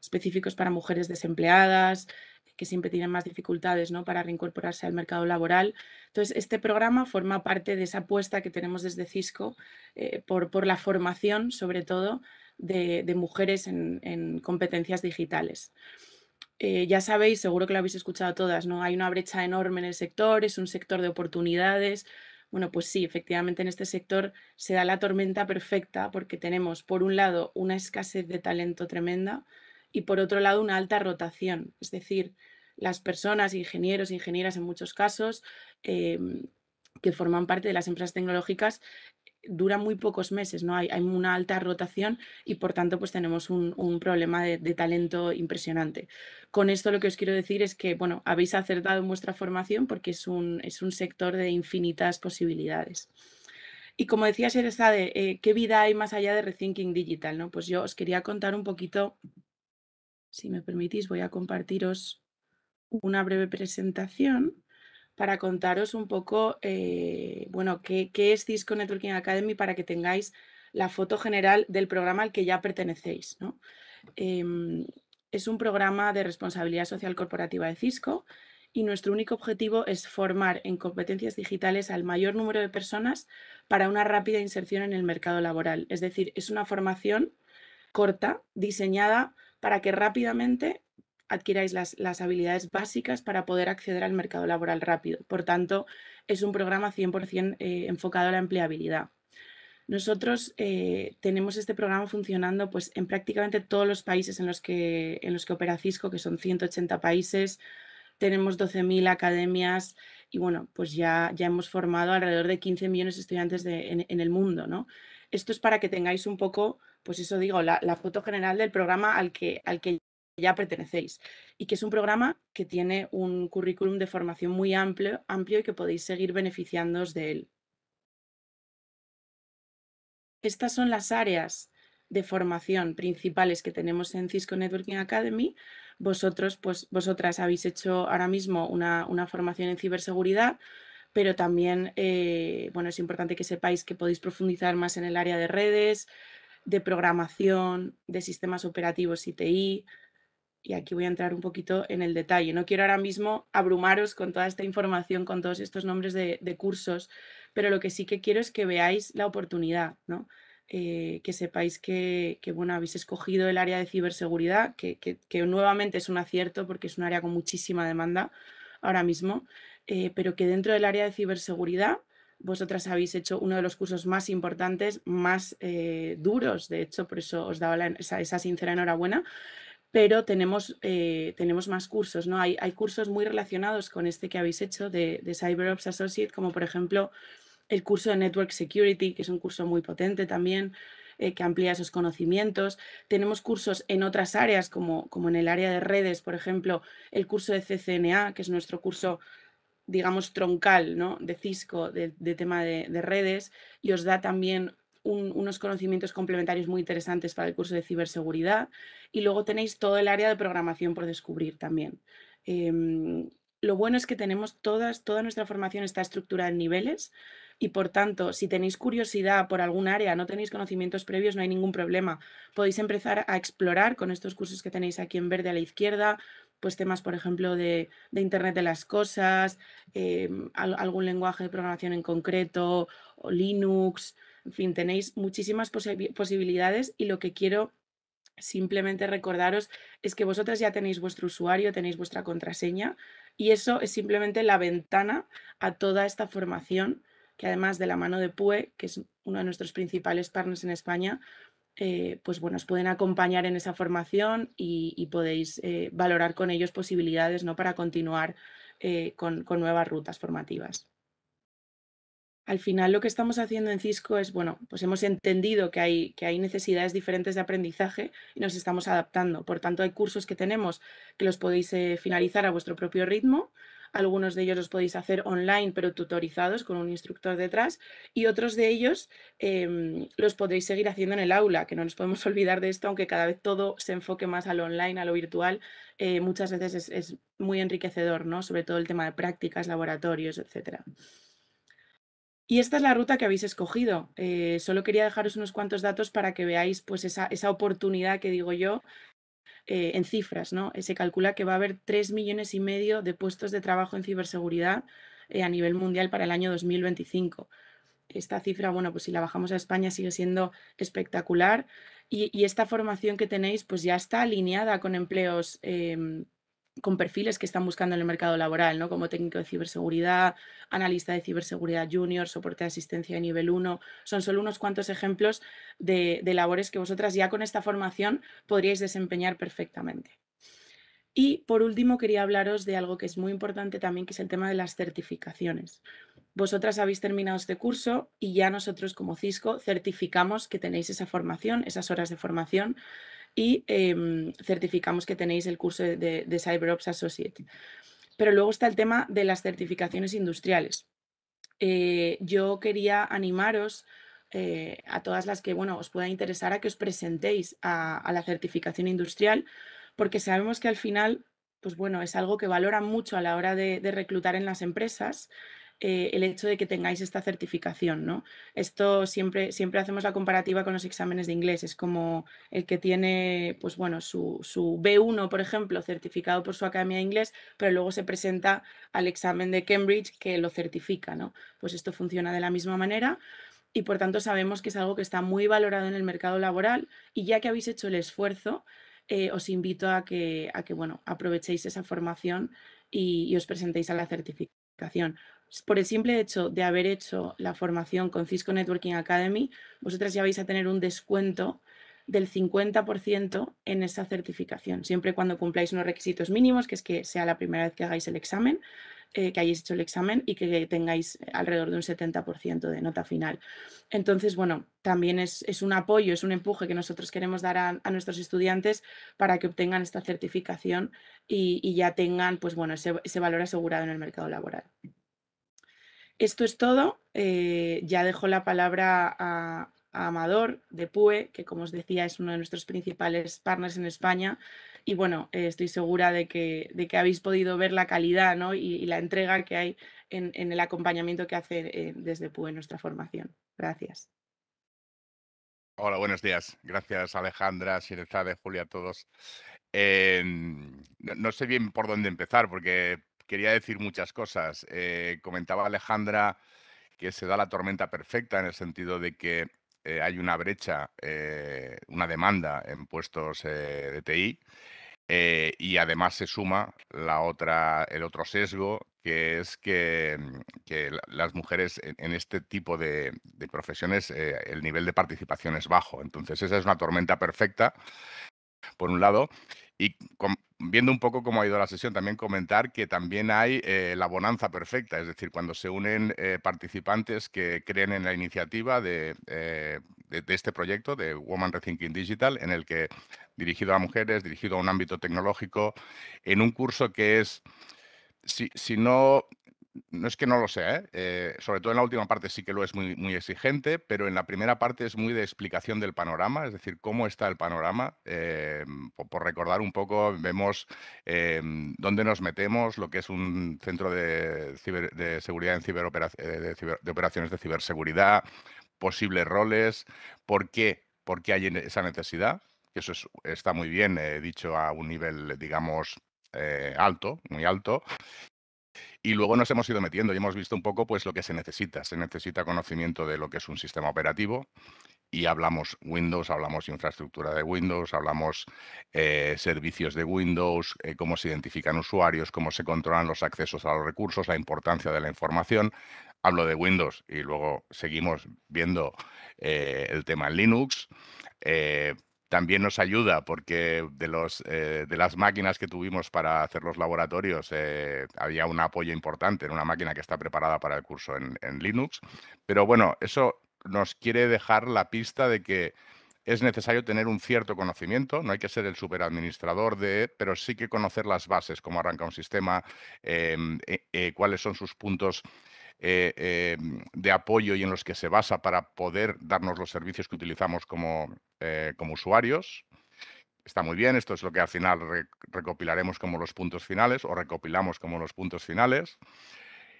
específicos para mujeres desempleadas, que siempre tienen más dificultades ¿no? para reincorporarse al mercado laboral. Entonces, este programa forma parte de esa apuesta que tenemos desde Cisco eh, por, la formación, sobre todo, de, mujeres en, competencias digitales. Eh, ya sabéis, seguro que lo habéis escuchado todas, ¿no? Hay una brecha enorme en el sector, es un sector de oportunidades, bueno, pues sí, efectivamente en este sector se da la tormenta perfecta porque tenemos, por un lado, una escasez de talento tremenda y, por otro lado, una alta rotación. Es decir, las personas, ingenieros, ingenieras en muchos casos, em, que forman parte de las empresas tecnológicas dura muy pocos meses, ¿no? Hay, una alta rotación y por tanto pues tenemos un, problema de, talento impresionante. Con esto lo que os quiero decir es que, bueno, habéis acertado en vuestra formación porque es un, es un sector de infinitas posibilidades. Y como decía Sheresade, eh, ¿qué vida hay más allá de Rethinking Digital? ¿no? Pues yo os quería contar un poquito, si me permitís, voy a compartiros una breve presentación para contaros un poco, eh, bueno, qué, es Cisco Networking Academy para que tengáis la foto general del programa al que ya pertenecéis. Em, es un programa de responsabilidad social corporativa de Cisco y nuestro único objetivo es formar en competencias digitales al mayor número de personas para una rápida inserción en el mercado laboral. Es decir, es una formación corta, diseñada para que rápidamente adquiráis las, habilidades básicas para poder acceder al mercado laboral rápido. Por tanto, es un programa 100% eh, enfocado a la empleabilidad. Nosotros eh, tenemos este programa funcionando pues, en prácticamente todos los países en los, que, en los que opera Cisco, que son 180 países, tenemos 12.000 academias y bueno, pues ya, ya hemos formado alrededor de 15 millones de estudiantes en, el mundo, ¿no? Esto es para que tengáis un poco, pues eso digo, la, la foto general del programa al que, al que ya pertenecéis y que es un programa que tiene un currículum de formación muy amplio, amplio y que podéis seguir beneficiándoos de él. Estas son las áreas de formación principales que tenemos en Cisco Networking Academy. Vosotros, pues, vosotras habéis hecho ahora mismo una, formación en ciberseguridad, pero también eh, bueno, es importante que sepáis que podéis profundizar más en el área de redes, de programación, de sistemas operativos ITI, y aquí voy a entrar un poquito en el detalle. No quiero ahora mismo abrumaros con toda esta información, con todos estos nombres de, cursos, pero lo que sí que quiero es que veáis la oportunidad, ¿no? Eh, que sepáis que, bueno, habéis escogido el área de ciberseguridad, que, nuevamente es un acierto porque es un área con muchísima demanda ahora mismo, eh, pero que dentro del área de ciberseguridad vosotras habéis hecho uno de los cursos más importantes, más eh, duros, de hecho, por eso os daba esa sincera enhorabuena, pero tenemos, eh, tenemos más cursos, ¿no? Hay, hay, cursos muy relacionados con este que habéis hecho de, CyberOps Associate, como por ejemplo el curso de Network Security, que es un curso muy potente también, eh, que amplía esos conocimientos. Tenemos cursos en otras áreas, como, como en el área de redes, por ejemplo, el curso de CCNA, que es nuestro curso digamos, troncal ¿no? de Cisco, de, tema de, redes, y os da también unos conocimientos complementarios muy interesantes para el curso de ciberseguridad y luego tenéis todo el área de programación por descubrir también. Em, lo bueno es que tenemos todas, toda nuestra formación está estructurada en niveles y por tanto, si tenéis curiosidad por algún área, no tenéis conocimientos previos, no hay ningún problema. Podéis empezar a explorar con estos cursos que tenéis aquí en verde a la izquierda, pues temas, por ejemplo, de, Internet de las Cosas, em, algún lenguaje de programación en concreto, o Linux, en fin, tenéis muchísimas posibilidades y lo que quiero simplemente recordaros es que vosotras ya tenéis vuestro usuario, tenéis vuestra contraseña y eso es simplemente la ventana a toda esta formación que además de la mano de PUE, que es uno de nuestros principales partners en España, eh, pues bueno, os pueden acompañar en esa formación y, podéis eh, valorar con ellos posibilidades ¿no? para continuar eh, con nuevas rutas formativas al final lo que estamos haciendo en Cisco es, bueno, pues hemos entendido que hay, que hay necesidades diferentes de aprendizaje y nos estamos adaptando. Por tanto, hay cursos que tenemos que los podéis eh, finalizar a vuestro propio ritmo. Algunos de ellos los podéis hacer online, pero tutorizados con un instructor detrás. Y otros de ellos em, los podéis seguir haciendo en el aula, que no nos podemos <laughs> olvidar de esto, aunque cada vez todo se enfoque más a lo online, a lo virtual. Eh, muchas veces es, es muy enriquecedor, ¿no? Sobre todo el tema de prácticas, laboratorios, etcétera. Y esta es la ruta que habéis escogido. Eh, solo quería dejaros unos cuantos datos para que veáis pues, esa, oportunidad que digo yo eh, en cifras. ¿no? Eh, se calcula que va a haber 3 millones y medio de puestos de trabajo en ciberseguridad a nivel mundial para el año 2025. Esta cifra, bueno, pues si la bajamos a España sigue siendo espectacular y, y esta formación que tenéis pues ya está alineada con empleos em, con perfiles que están buscando en el mercado laboral, ¿no? Como técnico de ciberseguridad, analista de ciberseguridad junior, soporte de asistencia de nivel 1. Son solo unos cuantos ejemplos de, de labores que vosotras ya con esta formación podríais desempeñar perfectamente. Y por último, quería hablaros de algo que es muy importante también, que es el tema de las certificaciones. Vosotras habéis terminado este curso y ya nosotros como Cisco certificamos que tenéis esa formación, esas horas de formación y em, certificamos que tenéis el curso de, de CyberOps Associate. Pero luego está el tema de las certificaciones industriales. Eh, yo quería animaros eh, a todas las que bueno, os pueda interesar a que os presentéis a, la certificación industrial, porque sabemos que al final pues bueno, es algo que valora mucho a la hora de, de reclutar en las empresas eh, el hecho de que tengáis esta certificación, Esto siempre, siempre hacemos la comparativa con los exámenes de inglés, es como el que tiene, pues bueno, su, B1, por ejemplo, certificado por su Academia de Inglés, pero luego se presenta al examen de Cambridge que lo certifica, ¿no? Pues esto funciona de la misma manera y por tanto sabemos que es algo que está muy valorado en el mercado laboral y ya que habéis hecho el esfuerzo, eh, os invito a que, a que bueno, aprovechéis esa formación y os presentéis a la certificación por el simple hecho de haber hecho la formación con Cisco Networking Academy, vosotras ya vais a tener un descuento del 50% en esa certificación, siempre cuando cumpláis unos requisitos mínimos, que es que sea la primera vez que hagáis el examen, eh, que hayáis hecho el examen y que tengáis alrededor de un 70% de nota final. Entonces, bueno, también es, un apoyo, es un empuje que nosotros queremos dar a, nuestros estudiantes para que obtengan esta certificación y, ya tengan, pues ese valor asegurado en el mercado laboral. Esto es todo. Eh, ya dejo la palabra a, Amador de PUE, que como os decía es uno de nuestros principales partners en España. Y bueno, eh, estoy segura de que, de que, habéis podido ver la calidad y, la entrega que hay en, el acompañamiento que hace eh, desde PUE nuestra formación. Gracias. Hola, buenos días. Gracias Alejandra, Sirezade, Julia, a todos. Em, no sé bien por dónde empezar, porque quería decir muchas cosas. Eh, comentaba Alejandra que se da la tormenta perfecta en el sentido de que eh, hay una brecha, eh, una demanda en puestos de TI. y además se suma la otra, el otro sesgo, que es que, mm, las mujeres en, este tipo de, de profesiones el nivel de participación es bajo. Entonces esa es una tormenta perfecta, por un lado, y viendo un poco cómo ha ido la sesión, también comentar que también hay eh, la bonanza perfecta, es decir, cuando se unen eh, participantes que creen en la iniciativa de, eh, este proyecto de Woman Rethinking Digital, en el que dirigido a mujeres, dirigido a un ámbito tecnológico, en un curso que es, si no no es que no lo sea, ¿eh? Eh, sobre todo en la última parte sí que lo es muy, muy exigente, pero en la primera parte es muy de explicación del panorama, es decir, cómo está el panorama. Eh, por, recordar un poco, vemos dónde nos metemos, lo que es un centro de, de seguridad en de operaciones de ciberseguridad, posibles roles, por qué, hay esa necesidad, que eso está muy bien dicho a un nivel, digamos, alto, muy alto, y luego nos hemos ido metiendo y hemos visto un poco pues, lo que se necesita. Se necesita conocimiento de lo que es un sistema operativo y hablamos Windows, hablamos infraestructura de Windows, hablamos eh, servicios de Windows, eh, cómo se identifican usuarios, cómo se controlan los accesos a los recursos, la importancia de la información. Hablo de Windows y luego seguimos viendo eh, el tema en Linux también nos ayuda porque de, los, eh, de las máquinas que tuvimos para hacer los laboratorios eh, había un apoyo importante en una máquina que está preparada para el curso en, Linux. Pero bueno, eso nos quiere dejar la pista de que es necesario tener un cierto conocimiento, no hay que ser el superadministrador de, pero sí que conocer las bases, cómo arranca un sistema, em, e, eh, cuáles son sus puntos eh, em, de apoyo y en los que se basa para poder darnos los servicios que utilizamos como, eh, como usuarios. Está muy bien, esto es lo que al final recopilaremos como los puntos finales o recopilamos como los puntos finales.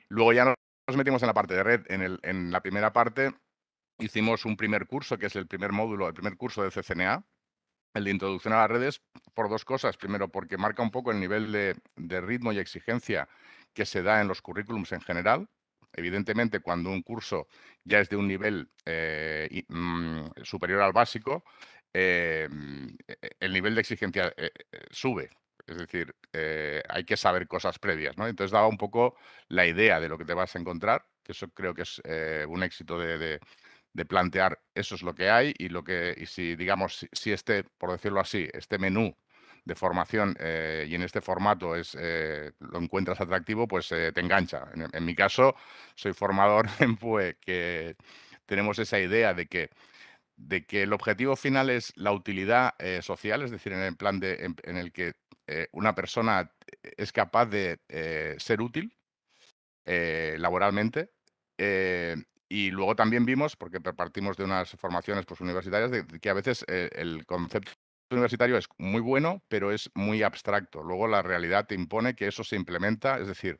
Luego ya nos metimos en la parte de red. En, el, en la primera parte hicimos un primer curso, que es el primer módulo, el primer curso de CCNA, el de introducción a las redes por dos cosas. Primero, porque marca un poco el nivel de, de, ritmo y exigencia que se da en los currículums en general. Evidentemente, cuando un curso ya es de un nivel eh, mm, superior al básico, eh, mm, e-, el nivel de exigencia eh, sube. Es decir, hay que saber cosas previas, ¿no? Entonces daba un poco la idea de lo que te vas a encontrar, que eso creo que es un éxito de, plantear eso es lo que hay y lo que, y si digamos, si este, por decirlo así, este menú de formación eh, y en este formato es, eh, lo encuentras atractivo, pues eh, te engancha. En, mi caso, soy formador <laughs> en PUE, que tenemos esa idea de que, de que el objetivo final es la utilidad social, es decir, en el plan de, en, el que una persona es capaz de ser útil laboralmente. Y luego también vimos, porque partimos de unas formaciones pues, universitarias, de, que a veces el concepto universitario es muy bueno, pero es muy abstracto. Luego la realidad te impone que eso se implementa, es decir,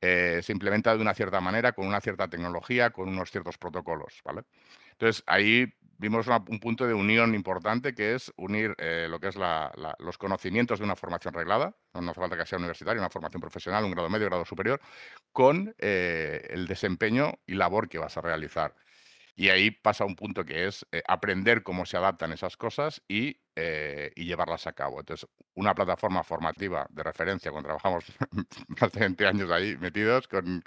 eh, se implementa de una cierta manera, con una cierta tecnología, con unos ciertos protocolos, ¿vale? Entonces, ahí vimos un punto de unión importante que es unir eh, lo que es los conocimientos de una formación reglada, no, nos falta que sea universitaria, una formación profesional, un grado medio, grado superior, con eh, el desempeño y labor que vas a realizar. Y ahí pasa un punto que es eh, aprender cómo se adaptan esas cosas eh, y, llevarlas a cabo. Entonces, una plataforma formativa de referencia, cuando trabajamos más de 20 años ahí metidos con,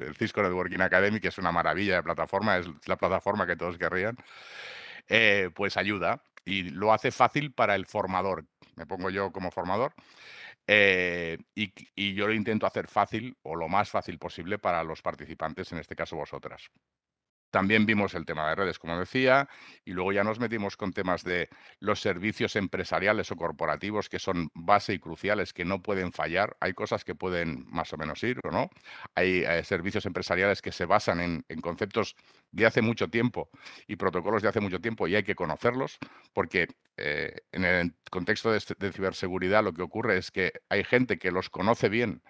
el Cisco Networking Academy, que es una maravilla de plataforma, es la plataforma que todos querrían, eh, pues ayuda y lo hace fácil para el formador. Me pongo yo como formador. y, yo lo intento hacer fácil o lo más fácil posible para los participantes, en este caso vosotras. También vimos el tema de redes, como decía, y luego ya nos metimos con temas de los servicios empresariales o corporativos que son base y cruciales, que no pueden fallar. Hay cosas que pueden más o menos ir o no. Hay eh, servicios empresariales que se basan en, conceptos de hace mucho tiempo y protocolos de hace mucho tiempo y hay que conocerlos porque eh, en el contexto de, ciberseguridad lo que ocurre es que hay gente que los conoce bien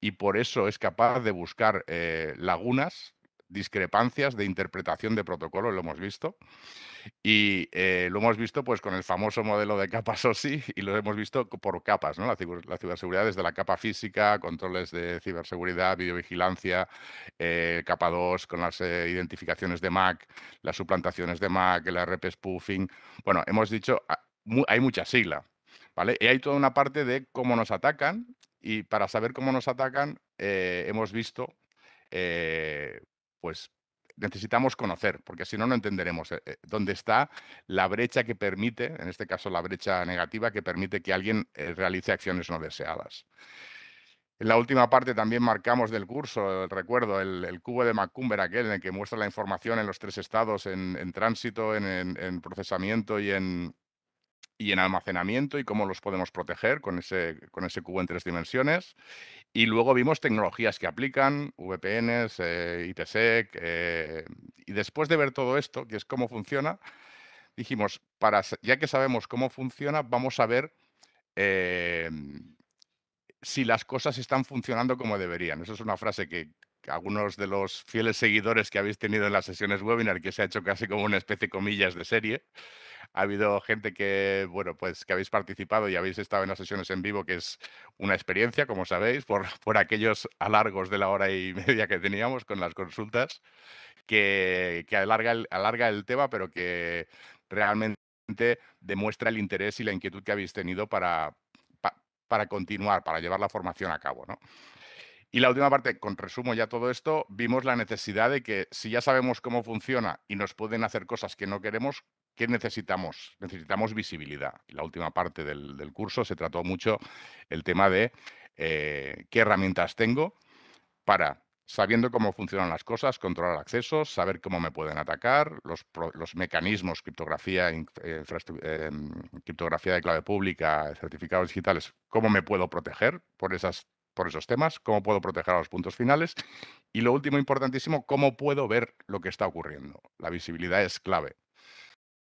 y por eso es capaz de buscar eh, lagunas discrepancias de interpretación de protocolo, lo hemos visto. Y eh, lo hemos visto pues con el famoso modelo de capas OSI y lo hemos visto por capas, ¿no? La, ciberseguridad desde la capa física, controles de ciberseguridad, videovigilancia, eh, capa 2 con las eh, identificaciones de MAC, las suplantaciones de MAC, el RP spoofing. Bueno, hemos dicho, ah, hay mucha sigla. ¿Vale? Y hay toda una parte de cómo nos atacan y para saber cómo nos atacan hemos visto pues necesitamos conocer, porque si no, no entenderemos eh, eh, dónde está la brecha que permite, en este caso la brecha negativa, que permite que alguien eh, realice acciones no deseadas. En la última parte también marcamos del curso, el, recuerdo, el, cubo de Macumber, aquel en el que muestra la información en los tres estados, en, tránsito, en procesamiento y en, y en almacenamiento y cómo los podemos proteger con ese, con ese cubo en tres dimensiones. Y luego vimos tecnologías que aplican, VPNs, eh, ITSEC. Eh, y después de ver todo esto, que es cómo funciona, dijimos, para, ya que sabemos cómo funciona, vamos a ver eh, si las cosas están funcionando como deberían. Esa es una frase que, algunos de los fieles seguidores que habéis tenido en las sesiones webinar, que se ha hecho casi como una especie de comillas de serie, ha habido gente que, bueno, pues que habéis participado y habéis estado en las sesiones en vivo, que es una experiencia, como sabéis, por, <laughs> por aquellos alargos de la hora y <laughs> media que teníamos con las consultas, que, que alarga, el, alarga el tema, pero que realmente demuestra el interés y la inquietud que habéis tenido para, para continuar, para llevar la formación a cabo. ¿no? Y la última parte, con resumo ya todo esto, vimos la necesidad de que si ya sabemos cómo funciona y nos pueden hacer cosas que no queremos, ¿Qué necesitamos? Necesitamos visibilidad. La última parte del, curso se trató mucho el tema de eh, qué herramientas tengo para, sabiendo cómo funcionan las cosas, controlar accesos, saber cómo me pueden atacar, los, mecanismos, criptografía, eh, eh, criptografía de clave pública, certificados digitales, cómo me puedo proteger por esas por esos temas, cómo puedo proteger a los puntos finales y lo último importantísimo, cómo puedo ver lo que está ocurriendo. La visibilidad es clave.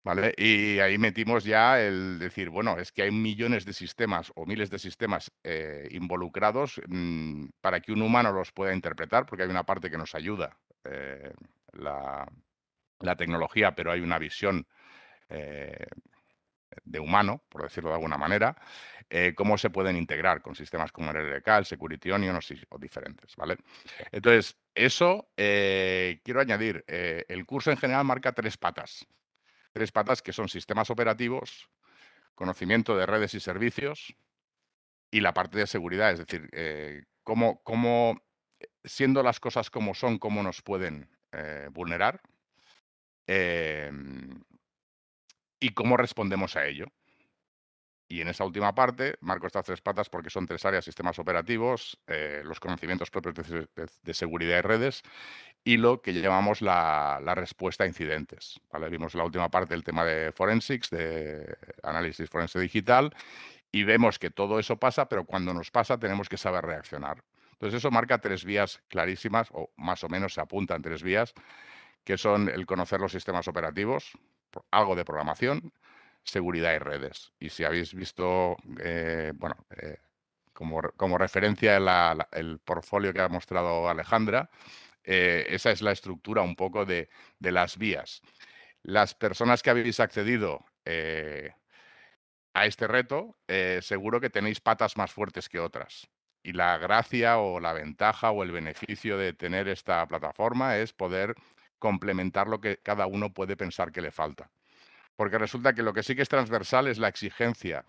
¿Vale? Y ahí metimos ya el decir, bueno, es que hay millones de sistemas o miles de sistemas eh, involucrados mm, para que un humano los pueda interpretar, porque hay una parte que nos ayuda, eh, la, tecnología, pero hay una visión eh, de humano, por decirlo de alguna manera, eh, cómo se pueden integrar con sistemas como el LK, el Security Onion o, diferentes, ¿vale? Entonces, eso, eh, quiero añadir, eh, el curso en general marca tres patas. Tres patas que son sistemas operativos, conocimiento de redes y servicios y la parte de seguridad, es decir, cómo, cómo, siendo las cosas como son, cómo nos pueden vulnerar. Em, y cómo respondemos a ello. Y en esa última parte, marco estas tres patas porque son tres áreas, sistemas operativos, eh, los conocimientos propios de, de, seguridad y redes y lo que llamamos la, respuesta a incidentes. ¿vale? Vimos la última parte del tema de forensics, de análisis forense digital, y vemos que todo eso pasa, pero cuando nos pasa tenemos que saber reaccionar. Entonces eso marca tres vías clarísimas, o más o menos se apuntan tres vías, que son el conocer los sistemas operativos, algo de programación, seguridad y redes. Y si habéis visto, eh, bueno, eh, como, referencia el portfolio que ha mostrado Alejandra, eh, esa es la estructura un poco de, de, las vías. Las personas que habéis accedido a este reto, seguro que tenéis patas más fuertes que otras. Y la gracia o la ventaja o el beneficio de tener esta plataforma es poder complementar lo que cada uno puede pensar que le falta. Porque resulta que lo que sí que es transversal es la exigencia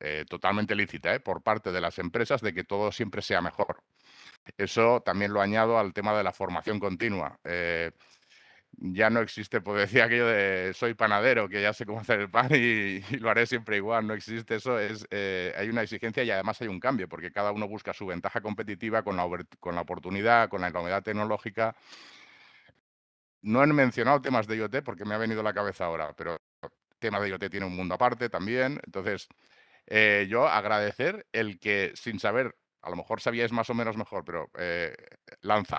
eh, totalmente lícita eh, por parte de las empresas de que todo siempre sea mejor. Eso también lo añado al tema de la formación continua. Eh, ya no existe, pues <laughs> decía que yo soy panadero, que ya sé cómo hacer el pan y, lo haré siempre igual, no existe eso, hay una exigencia y además hay un cambio, porque cada uno busca su ventaja competitiva con la, oportunidad, con la novedad tecnológica no han mencionado temas de IoT porque me ha venido a la cabeza ahora, pero tema de IoT tiene un mundo aparte también. Entonces, eh, yo agradecer el que sin saber, a lo mejor sabíais más o menos mejor, pero eh, lanza,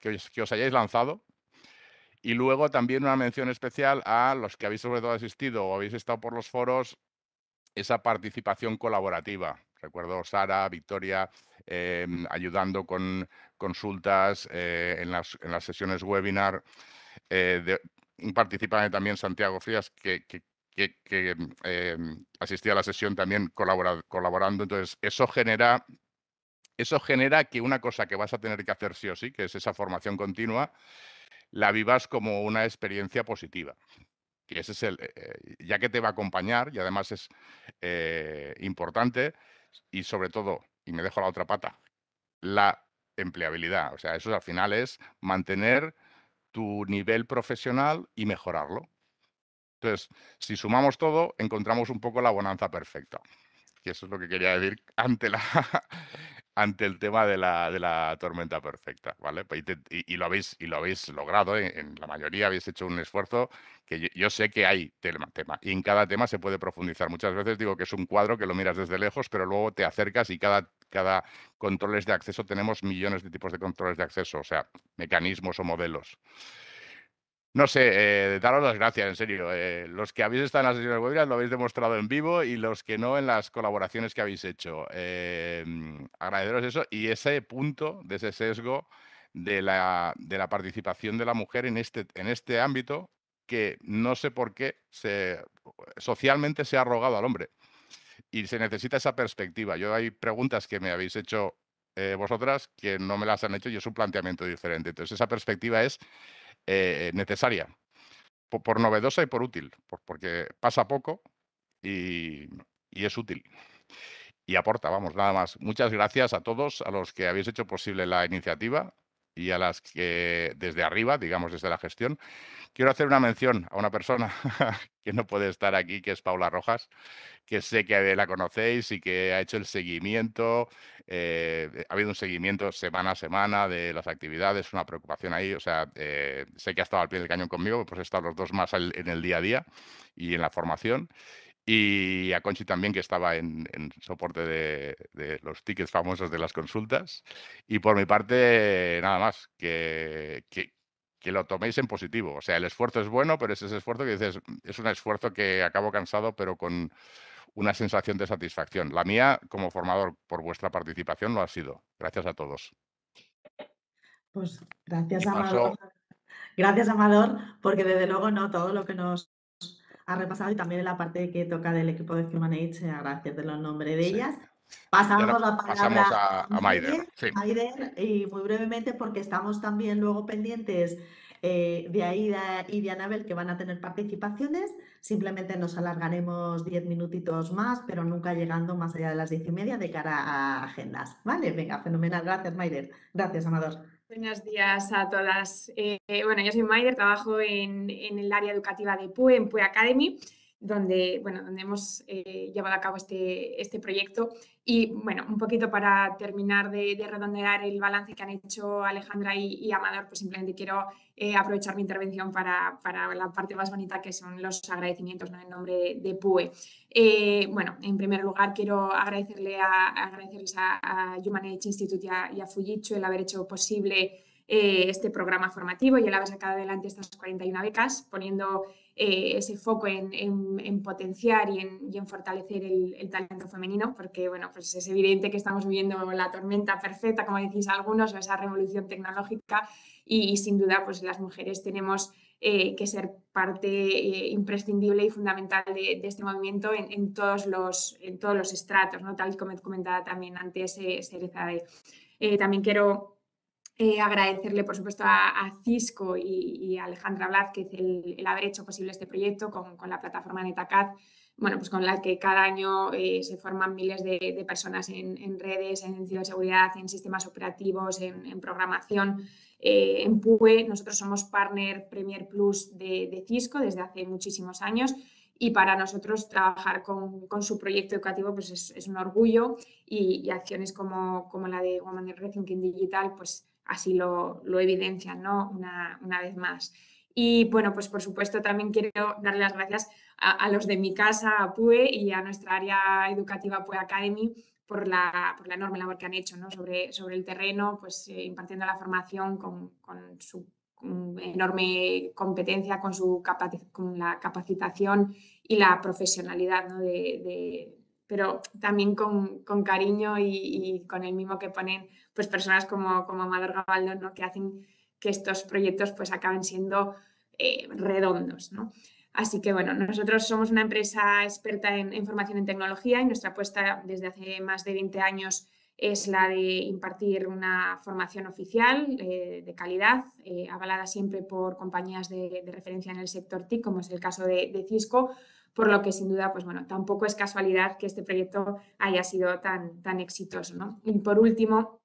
que os, hayáis lanzado y luego también una mención especial a los que habéis sobre todo asistido o habéis estado por los foros, esa participación colaborativa. Recuerdo Sara, Victoria, em, ayudando con consultas eh, en, las, en, las, sesiones webinar. Eh, también Santiago Frías, que, que, mm, em, asistía a la sesión también colaborando. Entonces, eso genera, eso genera que una cosa que vas a tener que hacer sí o sí, que es esa formación continua, la vivas como una experiencia positiva. ese es el, eh, eh, ya que te va a acompañar y además es eh, importante y sobre todo, y me dejo la otra pata, la empleabilidad. O sea, eso al final es mantener tu nivel profesional y mejorarlo. Entonces, si sumamos todo, encontramos un poco la bonanza perfecta. Y eso es lo que quería decir <laughs> ante, la, ante el tema de la, de la tormenta perfecta, ¿vale? Pues, y, lo, habéis, y lo habéis logrado, ¿eh? en la mayoría habéis hecho un esfuerzo que yo, sé que hay tema, tema, y en cada tema se puede profundizar. Muchas veces digo que es un cuadro que lo miras desde lejos, pero luego te acercas y cada cada controles de acceso tenemos millones de tipos de controles de acceso, o sea, mecanismos o modelos. No sé, eh, daros las gracias, en serio. Eh, los que habéis estado en las sesiones web, lo habéis demostrado en vivo y los que no en las colaboraciones que habéis hecho. Eh, agradeceros eso y ese punto de ese sesgo de la, de la participación de la mujer en este, en este ámbito que no sé por qué socialmente se ha rogado al hombre y se necesita esa perspectiva. Yo hay preguntas que me habéis hecho eh, vosotras que no me las han hecho y es un planteamiento diferente. Entonces esa perspectiva es eh, necesaria, por, novedosa y por útil, porque pasa poco y, y es útil y aporta, vamos, nada más. Muchas gracias a todos, a los que habéis hecho posible la iniciativa y a las que desde arriba, digamos desde la gestión, quiero hacer una mención a una persona <laughs> que no puede estar aquí, que es Paula Rojas, que sé que la conocéis y que ha hecho el seguimiento, eh, ha habido un seguimiento semana a semana de las actividades, una preocupación ahí, o sea, eh, sé que ha estado al pie del cañón conmigo, pues he estado los dos más en el día a día y en la formación y a Conchi también, que estaba en, soporte de, los tickets famosos de las consultas. Y por mi parte, nada más, que, que, lo toméis en positivo. O sea, el esfuerzo es bueno, pero ese esfuerzo que dices, mm, es un esfuerzo que acabo cansado, pero con una sensación de satisfacción. La mía, como formador, por vuestra participación, lo ha sido. Gracias a todos. Pues gracias, Amador. Gracias, Amador, porque desde luego no todo lo que nos ha repasado y también en la parte que toca del equipo de Human eh, gracias de los nombres de ellas. Pasamos a, Maider, y muy brevemente porque estamos también luego pendientes eh, de Aida y de Anabel que van a tener participaciones. Simplemente nos alargaremos 10 minutitos más, pero nunca llegando más allá de las diez y media de cara a agendas. Vale, venga, fenomenal. Gracias, Maider. Gracias, Amador. Buenos días a todas. Eh, bueno, yo soy Maider, trabajo en, en, el área educativa de PUE, en PUE Academy, donde, bueno, donde hemos eh, llevado a cabo este, este proyecto. Y bueno, un poquito para terminar de, redondear el balance que han hecho Alejandra y, Amador, pues simplemente quiero eh, aprovechar mi intervención para, la parte más bonita que son los agradecimientos en nombre de, PUE. Eh, bueno, en primer lugar quiero agradecerle agradecerles a, Human Age Institute y a, y el haber hecho posible este programa formativo y el haber sacado adelante estas 41 becas, poniendo eh, ese foco en, potenciar y en, fortalecer el, talento femenino, porque bueno, pues es evidente que estamos viviendo la tormenta perfecta, como decís algunos, esa revolución tecnológica y, sin duda pues las mujeres tenemos eh, que ser parte eh, imprescindible y fundamental de, este movimiento en, todos los, en todos los estratos, ¿no? tal como comentaba también antes Eh, también quiero eh, agradecerle, por supuesto, a, Cisco y, a Alejandra Blázquez el, haber hecho posible este proyecto con, la plataforma Netacad, bueno, pues con la que cada año eh, se forman miles de, personas en, redes, en ciberseguridad, en sistemas operativos, en, programación. Eh, en PUE nosotros somos partner Premier Plus de, Cisco desde hace muchísimos años y para nosotros trabajar con, su proyecto educativo pues es, un orgullo y, acciones como, como, la de Women in Rethinking Digital pues así lo, lo evidencian ¿no? Una, vez más. Y bueno, pues por supuesto también quiero darle las gracias a, los de mi casa, a PUE y a nuestra área educativa PUE Academy por la, enorme labor que han hecho ¿no? sobre, sobre el terreno, pues eh, impartiendo la formación con, su enorme competencia, con, su con la capacitación y la profesionalidad ¿no? de, de pero también con, cariño y, con el mismo que ponen pues, personas como, Amador Gabaldo que hacen que estos proyectos pues, acaben siendo eh, redondos. ¿no? Así que bueno, nosotros somos una empresa experta en, formación en tecnología y nuestra apuesta desde hace más de 20 años es la de impartir una formación oficial eh, de calidad, eh, avalada siempre por compañías de, referencia en el sector TIC, como es el caso de Cisco, por lo que sin duda, pues bueno, tampoco es casualidad que este proyecto haya sido tan, tan exitoso. Y por último,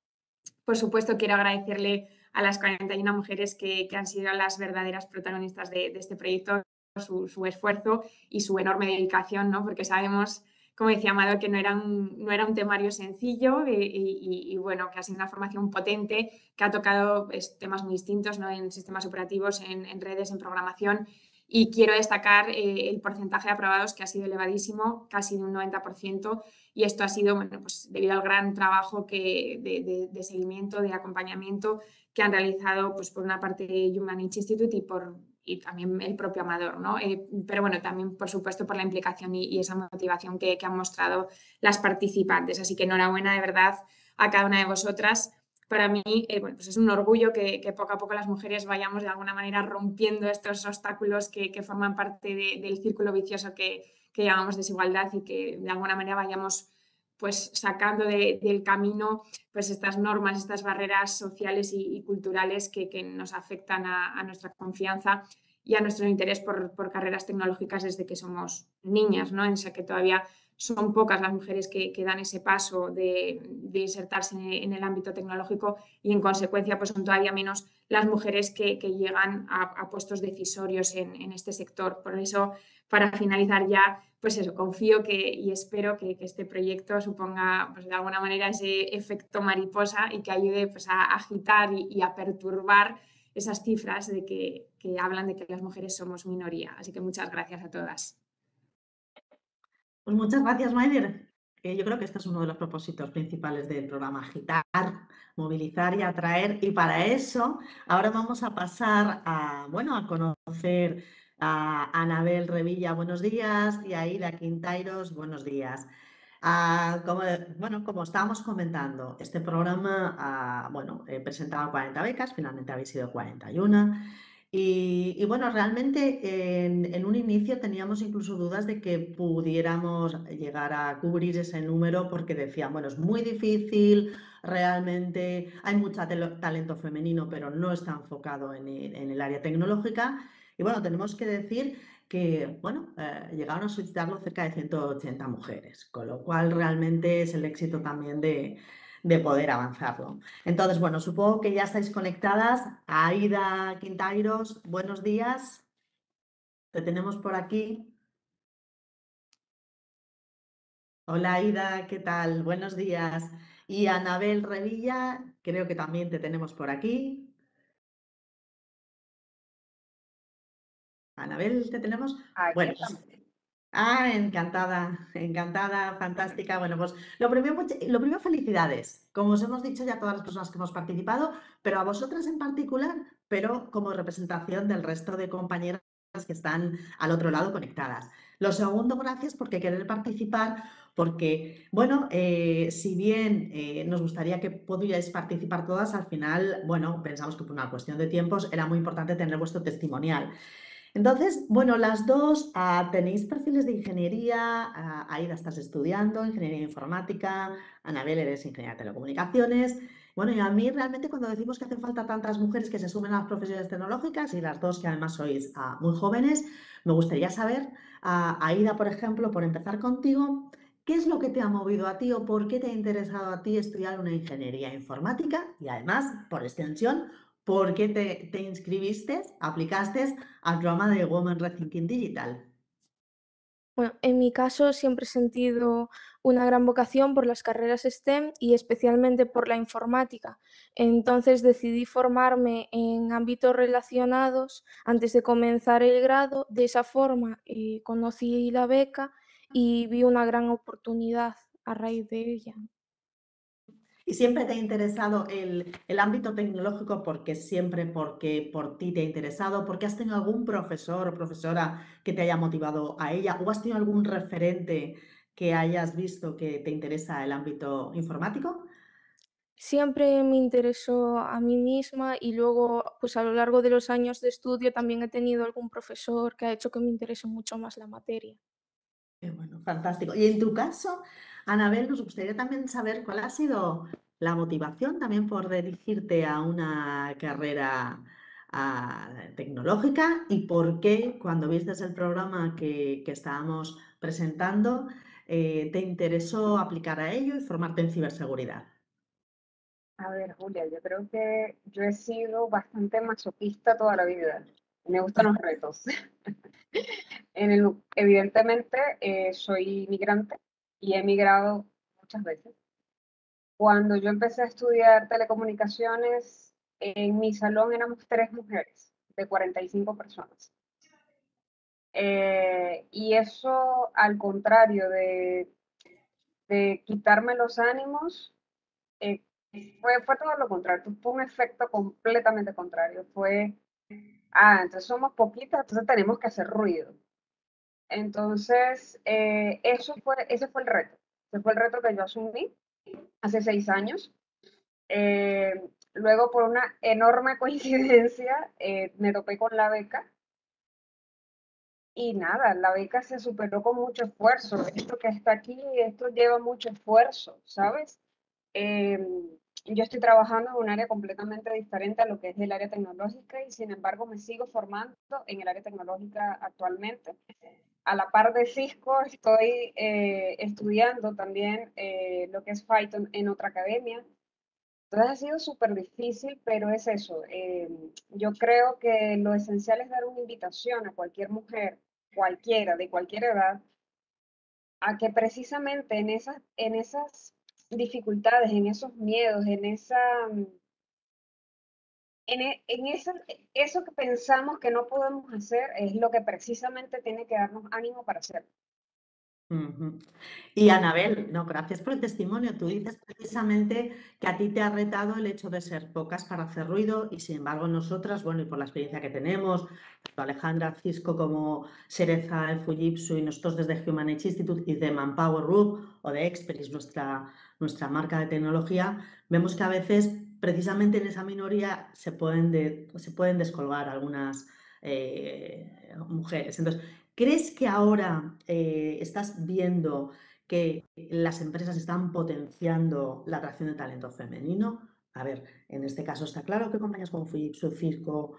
por supuesto, quiero agradecerle a las 41 mujeres que, han sido las verdaderas protagonistas de, este proyecto, su, su, esfuerzo y su enorme dedicación, ¿no? porque sabemos, como decía Amado, que no era un, no era un temario sencillo eh, y, bueno, que ha sido una formación potente que ha tocado pues, temas muy distintos ¿no? en sistemas operativos, en redes, en programación y quiero destacar eh, el porcentaje de aprobados que ha sido elevadísimo, casi de un 90%, y esto ha sido pues, debido al gran trabajo que, de, seguimiento, de acompañamiento que han realizado pues, por una parte Human Institute y, por, también el propio Amador. ¿no? Eh, pero bueno, también por supuesto por la implicación y, esa motivación que han mostrado las participantes. Así que enhorabuena de verdad a cada una de vosotras para mí eh, pues es un orgullo que, poco a poco las mujeres vayamos de alguna manera rompiendo estos obstáculos que, forman parte del círculo vicioso que, llamamos desigualdad y que de alguna manera vayamos pues sacando del camino pues estas normas, estas barreras sociales y, culturales que, nos afectan a, nuestra confianza y a nuestro interés por, carreras tecnológicas desde que somos niñas, ¿no? En que todavía son pocas las mujeres que, que dan ese paso de, insertarse en el, ámbito tecnológico y en consecuencia pues son todavía menos las mujeres que, llegan a, puestos decisorios en, este sector. Por eso, para finalizar ya, pues eso, confío que, y espero que, este proyecto suponga pues de alguna manera ese efecto mariposa y que ayude pues, a agitar y, a perturbar esas cifras de que hablan de que las mujeres somos minoría. Así que muchas gracias a todas. Pues muchas gracias, Maider. Eh, yo creo que este es uno de los propósitos principales del programa, agitar, movilizar y atraer. Y para eso, ahora vamos a pasar a, bueno, a conocer a Anabel Revilla, buenos días, y a Ida Quintairos, buenos días. Ah, como, bueno, como estábamos comentando, este programa ah, bueno, presentaba 40 becas, finalmente habéis sido 41. Y, bueno, realmente en, un inicio teníamos incluso dudas de que pudiéramos llegar a cubrir ese número porque decían, bueno, es muy difícil, realmente hay mucho talento femenino, pero no está enfocado en, el área tecnológica. Y bueno, tenemos que decir que, bueno, eh, llegaron a solicitarlo cerca de 180 mujeres, con lo cual realmente es el éxito también de, de poder avanzarlo. Entonces, bueno, supongo que ya estáis conectadas. Aida Quintairos, buenos días. Te tenemos por aquí. Hola Aida, ¿qué tal? Buenos días. Y Anabel Revilla, creo que también te tenemos por aquí. Anabel, ¿te tenemos? bueno, Ah, encantada, encantada, fantástica. Bueno, pues lo primero, lo primero, felicidades. Como os hemos dicho ya todas las personas que hemos participado, pero a vosotras en particular, pero como representación del resto de compañeras que están al otro lado conectadas. Lo segundo, gracias porque querer participar, porque, bueno, eh, si bien eh, nos gustaría que pudierais participar todas, al final, bueno, pensamos que por una cuestión de tiempos era muy importante tener vuestro testimonial. Entonces, bueno, las dos, ah, tenéis perfiles de ingeniería, Aida ah, estás estudiando, ingeniería informática, Anabel eres ingeniera de telecomunicaciones. Bueno, y a mí realmente cuando decimos que hacen falta tantas mujeres que se sumen a las profesiones tecnológicas y las dos que además sois ah, muy jóvenes, me gustaría saber, Aida, por ejemplo, por empezar contigo, ¿qué es lo que te ha movido a ti o por qué te ha interesado a ti estudiar una ingeniería informática y además, por extensión, por qué te, te inscribiste, aplicaste al programa de Women Rethinking Digital. Bueno, en mi caso siempre he sentido una gran vocación por las carreras STEM y especialmente por la informática. Entonces decidí formarme en ámbitos relacionados antes de comenzar el grado. De esa forma eh, conocí la beca y vi una gran oportunidad a raíz de ella. Y siempre te ha interesado el, el, ámbito tecnológico porque siempre, porque por ti te ha interesado, porque has tenido algún profesor o profesora que te haya motivado a ella o has tenido algún referente que hayas visto que te interesa el ámbito informático. Siempre me interesó a mí misma y luego, pues a lo largo de los años de estudio también he tenido algún profesor que ha hecho que me interese mucho más la materia. bueno, fantástico. Y en tu caso, Anabel, nos gustaría también saber cuál ha sido la motivación también por dirigirte a una carrera ah, tecnológica y por qué cuando viste el programa que, estábamos presentando eh, te interesó aplicar a ello y formarte en ciberseguridad. A ver, Julia, yo creo que yo he sido bastante masoquista toda la vida. Me gustan los retos. <laughs> evidentemente, eh, soy migrante, y he emigrado muchas veces. Cuando yo empecé a estudiar telecomunicaciones, en mi salón éramos tres mujeres de 45 personas. Eh, y eso, al contrario de, de quitarme los ánimos, eh, fue, fue, todo lo contrario, fue un efecto completamente contrario. Fue, ah, entonces somos poquitas, entonces tenemos que hacer ruido. Entonces, eh, eso fue, ese fue el reto. Ese fue el reto que yo asumí hace seis años. Eh, luego, por una enorme <laughs> coincidencia, eh, me topé con la beca. Y nada, la beca se superó con mucho esfuerzo. Esto que está aquí, esto lleva mucho esfuerzo, ¿sabes? Em, yo estoy trabajando en un área completamente diferente a lo que es el área tecnológica y sin embargo me sigo formando en el área tecnológica actualmente a la par de Cisco, estoy eh, estudiando también eh, lo que es Python en otra academia. Entonces ha sido súper difícil, pero es eso. Eh, yo creo que lo esencial es dar una invitación a cualquier mujer, cualquiera, de cualquier edad, a que precisamente en esas, en esas dificultades, en esos miedos, en esa en, e, eso, que pensamos que no podemos hacer es lo que precisamente tiene que darnos ánimo para hacerlo. Y Anabel, no, gracias por el testimonio. Tú dices precisamente que a ti te ha retado el hecho de ser pocas para hacer ruido y sin embargo nosotras, bueno, y por la experiencia que tenemos, tanto Alejandra Cisco como Sereza el Fujitsu y nosotros desde Human Age Institute y de Manpower Group o de Experis, nuestra, nuestra marca de tecnología, vemos que a veces precisamente en esa minoría se pueden, se pueden descolgar algunas eh, mujeres. Entonces, ¿crees que ahora eh, estás viendo que las empresas están potenciando la atracción de talento femenino? A ver, en este caso está claro que compañías como Fujitsu, Circo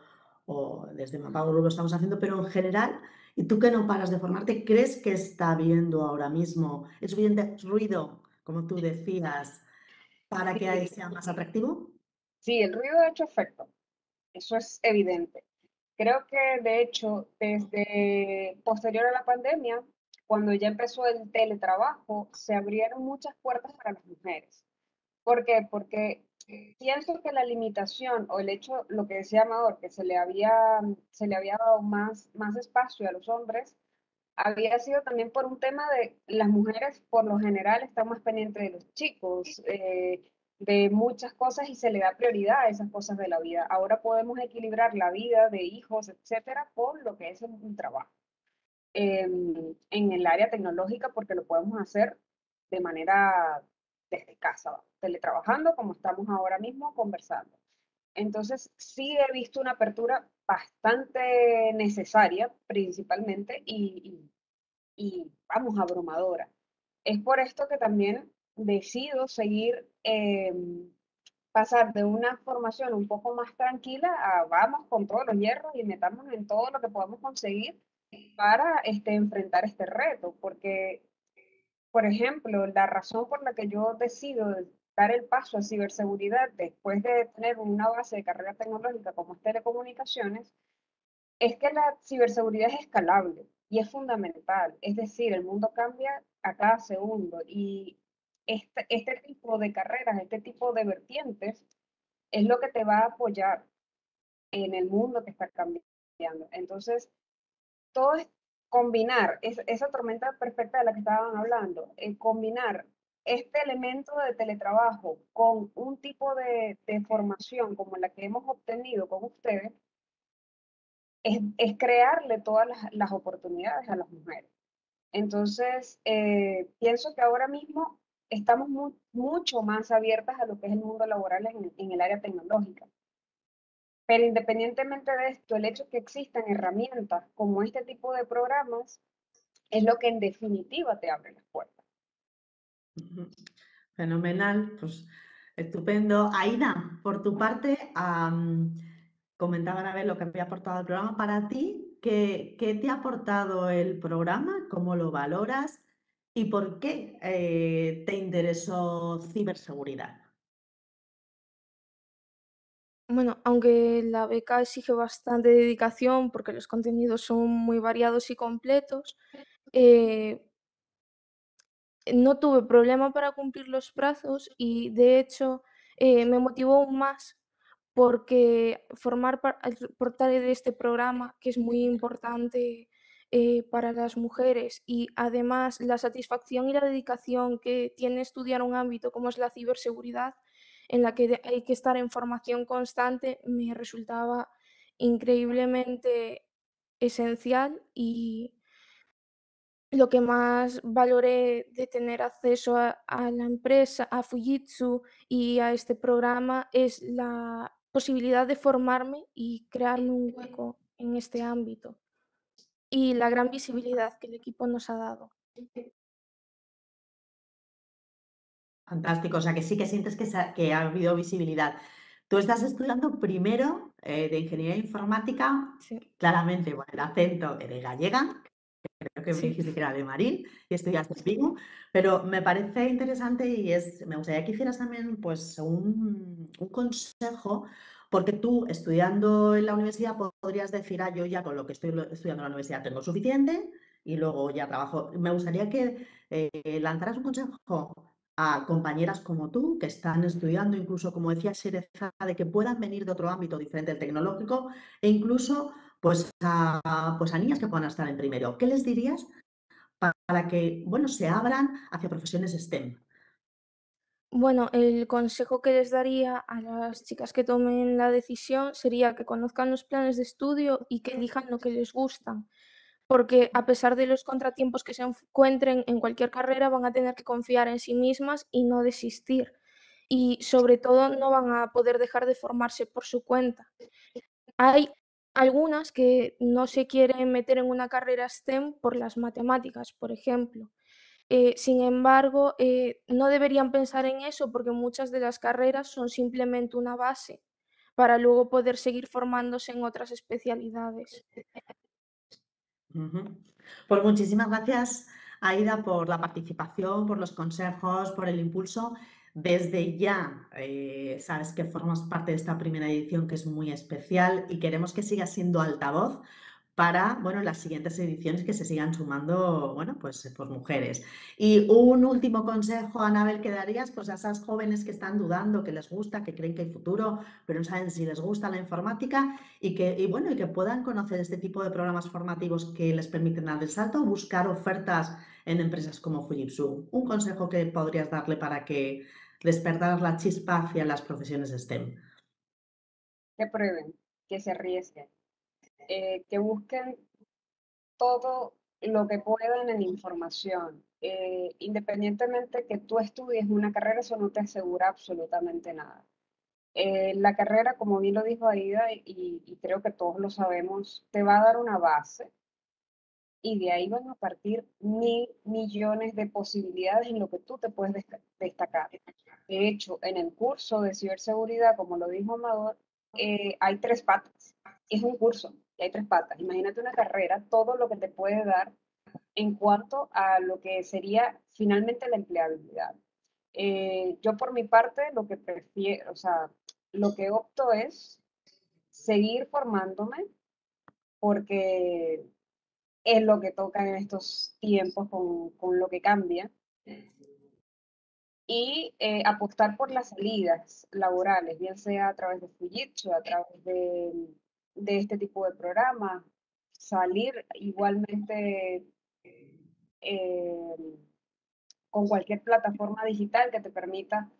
o desde mm. Mapago lo estamos haciendo, pero en general, y tú que no paras de formarte, ¿crees que está viendo ahora mismo es suficiente ruido, como tú decías, para que ahí sea más atractivo? Sí, el ruido ha hecho efecto. Eso es evidente. Creo que de hecho, desde posterior a la pandemia, cuando ya empezó el teletrabajo, se abrieron muchas puertas para las mujeres. ¿Por qué? Porque pienso eh, que la limitación o el hecho, lo que decía Amador, que se le había, se le había dado más, más espacio a los hombres, había sido también por un tema de las mujeres por lo general están más pendientes de los chicos, eh, de muchas cosas y se le da prioridad a esas cosas de la vida. Ahora podemos equilibrar la vida de hijos, etcétera, por lo que es un trabajo em, en el área tecnológica porque lo podemos hacer de manera desde casa, teletrabajando como estamos ahora mismo conversando. Entonces, sí he visto una apertura bastante necesaria, principalmente, y, y vamos, abrumadora. Es por esto que también decido seguir em, pasar de una formación un poco más tranquila a vamos con todos los hierros y metámonos en todo lo que podamos conseguir para este, enfrentar este reto, porque, por ejemplo, la razón por la que yo decido dar el paso a ciberseguridad después de tener una base de carrera tecnológica como es telecomunicaciones es que la ciberseguridad es escalable y es fundamental. Es decir, el mundo cambia a cada segundo y este, este tipo de carreras, este tipo de vertientes es lo que te va a apoyar en el mundo que está cambiando. Entonces, todo es combinar esa tormenta perfecta de la que estaban hablando, combinar este elemento de teletrabajo con un tipo de, de formación como la que hemos obtenido con ustedes, es, crearle todas las, oportunidades a las mujeres. Entonces, eh, pienso que ahora mismo estamos mucho más abiertas a lo que es el mundo laboral en, el área tecnológica. Pero independientemente de esto, el hecho que existan herramientas como este tipo de programas es lo que en definitiva te abre las puertas. Fenomenal, pues estupendo. Aida, por tu parte, comentaban a ver lo que había aportado el programa. Para ti, ¿qué, te ha aportado el programa? ¿Cómo lo valoras? ¿Y por qué eh, te interesó ciberseguridad? Bueno, aunque la beca exige bastante dedicación porque los contenidos son muy variados y completos, eh, no tuve problema para cumplir los plazos y de hecho eh, me motivó aún más porque formar parte de este programa, que es muy importante eh, para las mujeres, y además la satisfacción y la dedicación que tiene estudiar un ámbito como es la ciberseguridad, en la que hay que estar en formación constante, me resultaba increíblemente esencial y lo que más valoré de tener acceso a, la empresa, a Fujitsu y a este programa es la posibilidad de formarme y crearme un hueco en este ámbito y la gran visibilidad que el equipo nos ha dado. Fantástico, o sea que sí que sientes que, ha habido visibilidad. Tú estás estudiando primero eh, de ingeniería informática, claramente, con el acento de gallega, creo que me dijiste que era de Marín y estudiaste en pero me parece interesante y es, me gustaría que hicieras también pues, un, consejo porque tú estudiando en la universidad podrías decir, ah, yo ya con lo que estoy estudiando en la universidad tengo suficiente y luego ya trabajo. Me gustaría que eh, lanzaras un consejo a compañeras como tú que están estudiando, incluso como decía Sereza, de que puedan venir de otro ámbito diferente al tecnológico e incluso pues, pues a, niñas que puedan estar en primero. ¿Qué les dirías para que bueno, se abran hacia profesiones STEM? Bueno, el consejo que les daría a las chicas que tomen la decisión sería que conozcan los planes de estudio y que elijan lo que les gustan, porque a pesar de los contratiempos que se encuentren en cualquier carrera van a tener que confiar en sí mismas y no desistir. Y sobre todo no van a poder dejar de formarse por su cuenta. Hay algunas que no se quieren meter en una carrera STEM por las matemáticas, por ejemplo. Eh, sin embargo, eh, no deberían pensar en eso porque muchas de las carreras son simplemente una base para luego poder seguir formándose en otras especialidades. Pues muchísimas gracias, Aida, por la participación, por los consejos, por el impulso. Desde ya eh, sabes que formas parte de esta primera edición que es muy especial y queremos que siga siendo altavoz para bueno, las siguientes ediciones que se sigan sumando bueno, pues, por mujeres. Y un último consejo, Anabel, que darías pues, a esas jóvenes que están dudando, que les gusta, que creen que hay futuro, pero no saben si les gusta la informática y que, bueno, y que puedan conocer este tipo de programas formativos que les permiten dar el salto buscar ofertas en empresas como Fujitsu. Un consejo que podrías darle para que despertar la chispa hacia las profesiones STEM. Que prueben, que se arriesguen, eh, que busquen todo lo que puedan en información. Eh, independientemente que tú estudies una carrera, eso no te asegura absolutamente nada. Eh, la carrera, como bien lo dijo Aida, y creo que todos lo sabemos, te va a dar una base, y de ahí van a partir mil millones de posibilidades en lo que tú te puedes destacar. De hecho, en el curso de ciberseguridad, como lo dijo Amador, eh, hay tres patas. Es un curso y hay tres patas. Imagínate una carrera, todo lo que te puede dar en cuanto a lo que sería finalmente la empleabilidad. Eh, yo por mi parte lo que prefiero, o sea, lo que opto es seguir formándome porque es lo que toca en estos tiempos con, lo que cambia. Y eh, apostar por las salidas laborales, bien sea a través de Fujitsu, a través de, este tipo de programa salir igualmente eh, con cualquier plataforma digital que te permita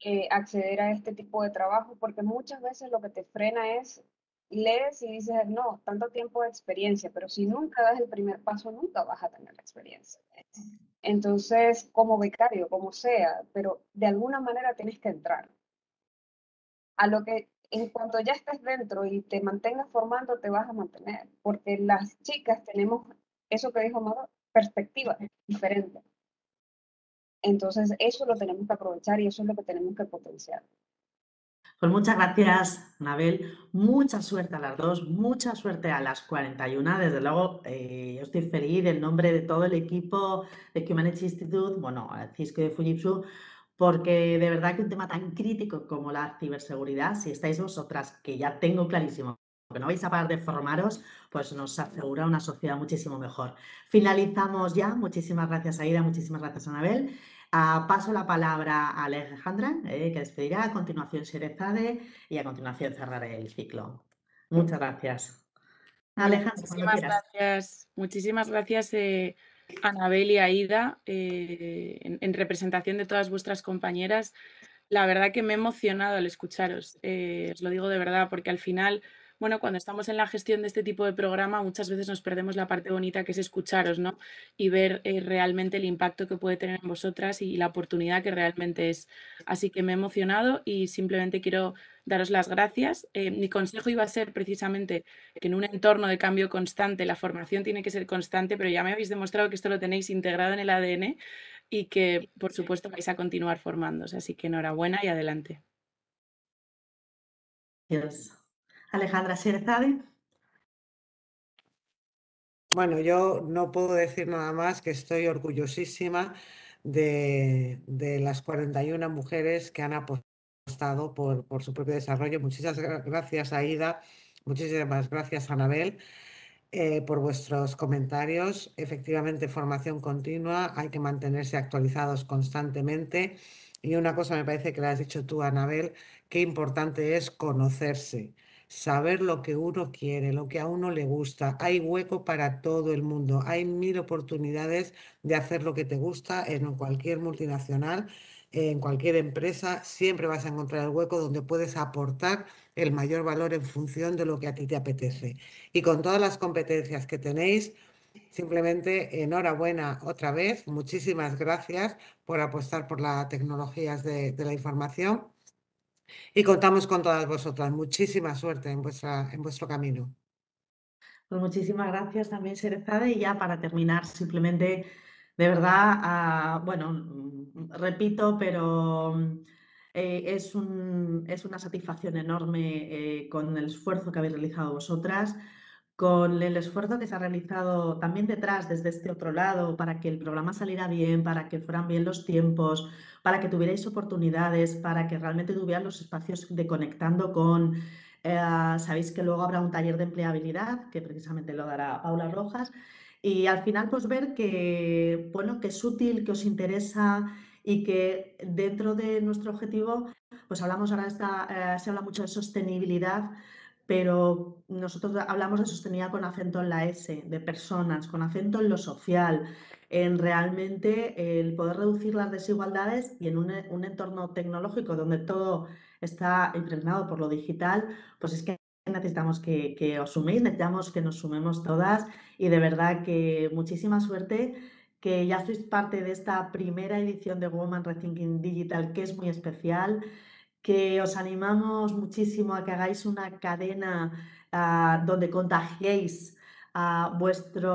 eh, acceder a este tipo de trabajo, porque muchas veces lo que te frena es lees y dices, no, tanto tiempo de experiencia, pero si nunca das el primer paso, nunca vas a tener la experiencia. Entonces, como becario, como sea, pero de alguna manera tienes que entrar. A lo que en cuanto ya estés dentro y te mantengas formando, te vas a mantener, porque las chicas tenemos eso que dijo Mado, perspectiva diferentes. Entonces, eso lo tenemos que aprovechar y eso es lo que tenemos que potenciar. Pues muchas gracias, Anabel. Mucha suerte a las dos, mucha suerte a las 41. Desde luego, eh, yo estoy feliz en nombre de todo el equipo de Humanity Institute, bueno, Cisco de Fujitsu, porque de verdad que un tema tan crítico como la ciberseguridad, si estáis vosotras, que ya tengo clarísimo que no vais a parar de formaros, pues nos asegura una sociedad muchísimo mejor. Finalizamos ya. Muchísimas gracias, Aida. Muchísimas gracias, Anabel paso la palabra a Alejandra, eh, que despedirá. A continuación Serezade y a continuación cerraré el ciclo. Muchas gracias. Alejandra. Muchísimas gracias. Muchísimas gracias. Eh, Anabel y Aida, eh, en, representación de todas vuestras compañeras. La verdad que me he emocionado al escucharos, os lo digo de verdad, porque al final bueno, cuando estamos en la gestión de este tipo de programa, muchas veces nos perdemos la parte bonita que es escucharos, ¿no? Y ver eh, realmente el impacto que puede tener en vosotras y la oportunidad que realmente es. Así que me he emocionado y simplemente quiero daros las gracias. Eh, mi consejo iba a ser precisamente que en un entorno de cambio constante la formación tiene que ser constante, pero ya me habéis demostrado que esto lo tenéis integrado en el ADN y que, por supuesto, vais a continuar formándoos. Así que enhorabuena y adelante. Yes. Alejandra tarde. Bueno, yo no puedo decir nada más que estoy orgullosísima de, las 41 mujeres que han apostado por, su propio desarrollo. Muchísimas gracias, Aida. Muchísimas gracias, Anabel, eh, por vuestros comentarios. Efectivamente, formación continua, hay que mantenerse actualizados constantemente. Y una cosa me parece que la has dicho tú, Anabel, qué importante es conocerse saber lo que uno quiere, lo que a uno le gusta. Hay hueco para todo el mundo, hay mil oportunidades de hacer lo que te gusta en cualquier multinacional, en cualquier empresa, siempre vas a encontrar el hueco donde puedes aportar el mayor valor en función de lo que a ti te apetece. Y con todas las competencias que tenéis, Simplemente enhorabuena otra vez, muchísimas gracias por apostar por las tecnologías de, la información y contamos con todas vosotras. Muchísima suerte en, vuestro camino. Pues muchísimas gracias también, Serezade. Y ya para terminar, simplemente, de verdad, ah, bueno, mm, repito, pero mm, eh, es, una satisfacción enorme eh, con el esfuerzo que habéis realizado vosotras con el esfuerzo que se ha realizado también detrás, desde este otro lado, para que el programa saliera bien, para que fueran bien los tiempos, para que tuvierais oportunidades, para que realmente tuvieran los espacios de conectando con... Eh, sabéis que luego habrá un taller de empleabilidad, que precisamente lo dará Paula Rojas, y al final pues ver que, bueno, que es útil, que os interesa y que dentro de nuestro objetivo, pues hablamos ahora, está, eh, se habla mucho de sostenibilidad, pero nosotros hablamos de sostenibilidad con acento en la S, de personas, con acento en lo social, en realmente el poder reducir las desigualdades y en un, entorno tecnológico donde todo está impregnado por lo digital, pues es que necesitamos que, que os suméis, necesitamos que nos sumemos todas y de verdad que muchísima suerte que ya sois parte de esta primera edición de Woman Rethinking Digital, que es muy especial que os animamos muchísimo a que hagáis una cadena ah, donde contagiéis vuestro,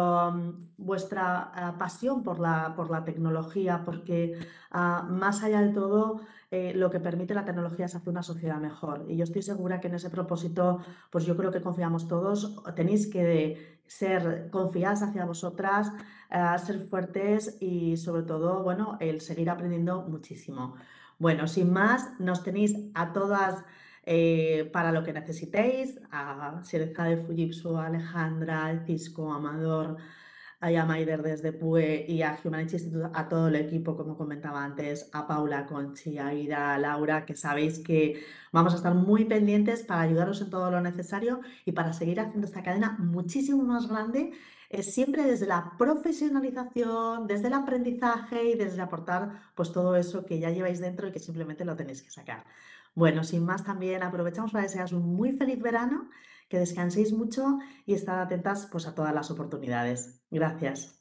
vuestra ah, pasión por la, tecnología, porque ah, más allá de todo, eh, lo que permite la tecnología es hacer una sociedad mejor. Y yo estoy segura que en ese propósito, pues yo creo que confiamos todos, tenéis que ser confiadas hacia vosotras, ser fuertes y sobre todo, bueno, el seguir aprendiendo muchísimo. Bueno, sin más, nos tenéis a todas eh, para lo que necesitéis, a Sereza de Fujitsu, a Alejandra, a Cisco, Amador, a Yamayder desde PUE y a Humanity Institute, a todo el equipo, como comentaba antes, a Paula, Conchi, a Ida, a Laura, que sabéis que vamos a estar muy pendientes para ayudaros en todo lo necesario y para seguir haciendo esta cadena muchísimo más grande es siempre desde la profesionalización, desde el aprendizaje y desde aportar pues todo eso que ya lleváis dentro y que simplemente lo tenéis que sacar. Bueno, sin más también aprovechamos para desearos un muy feliz verano, que descanséis mucho y estad atentas pues a todas las oportunidades. Gracias.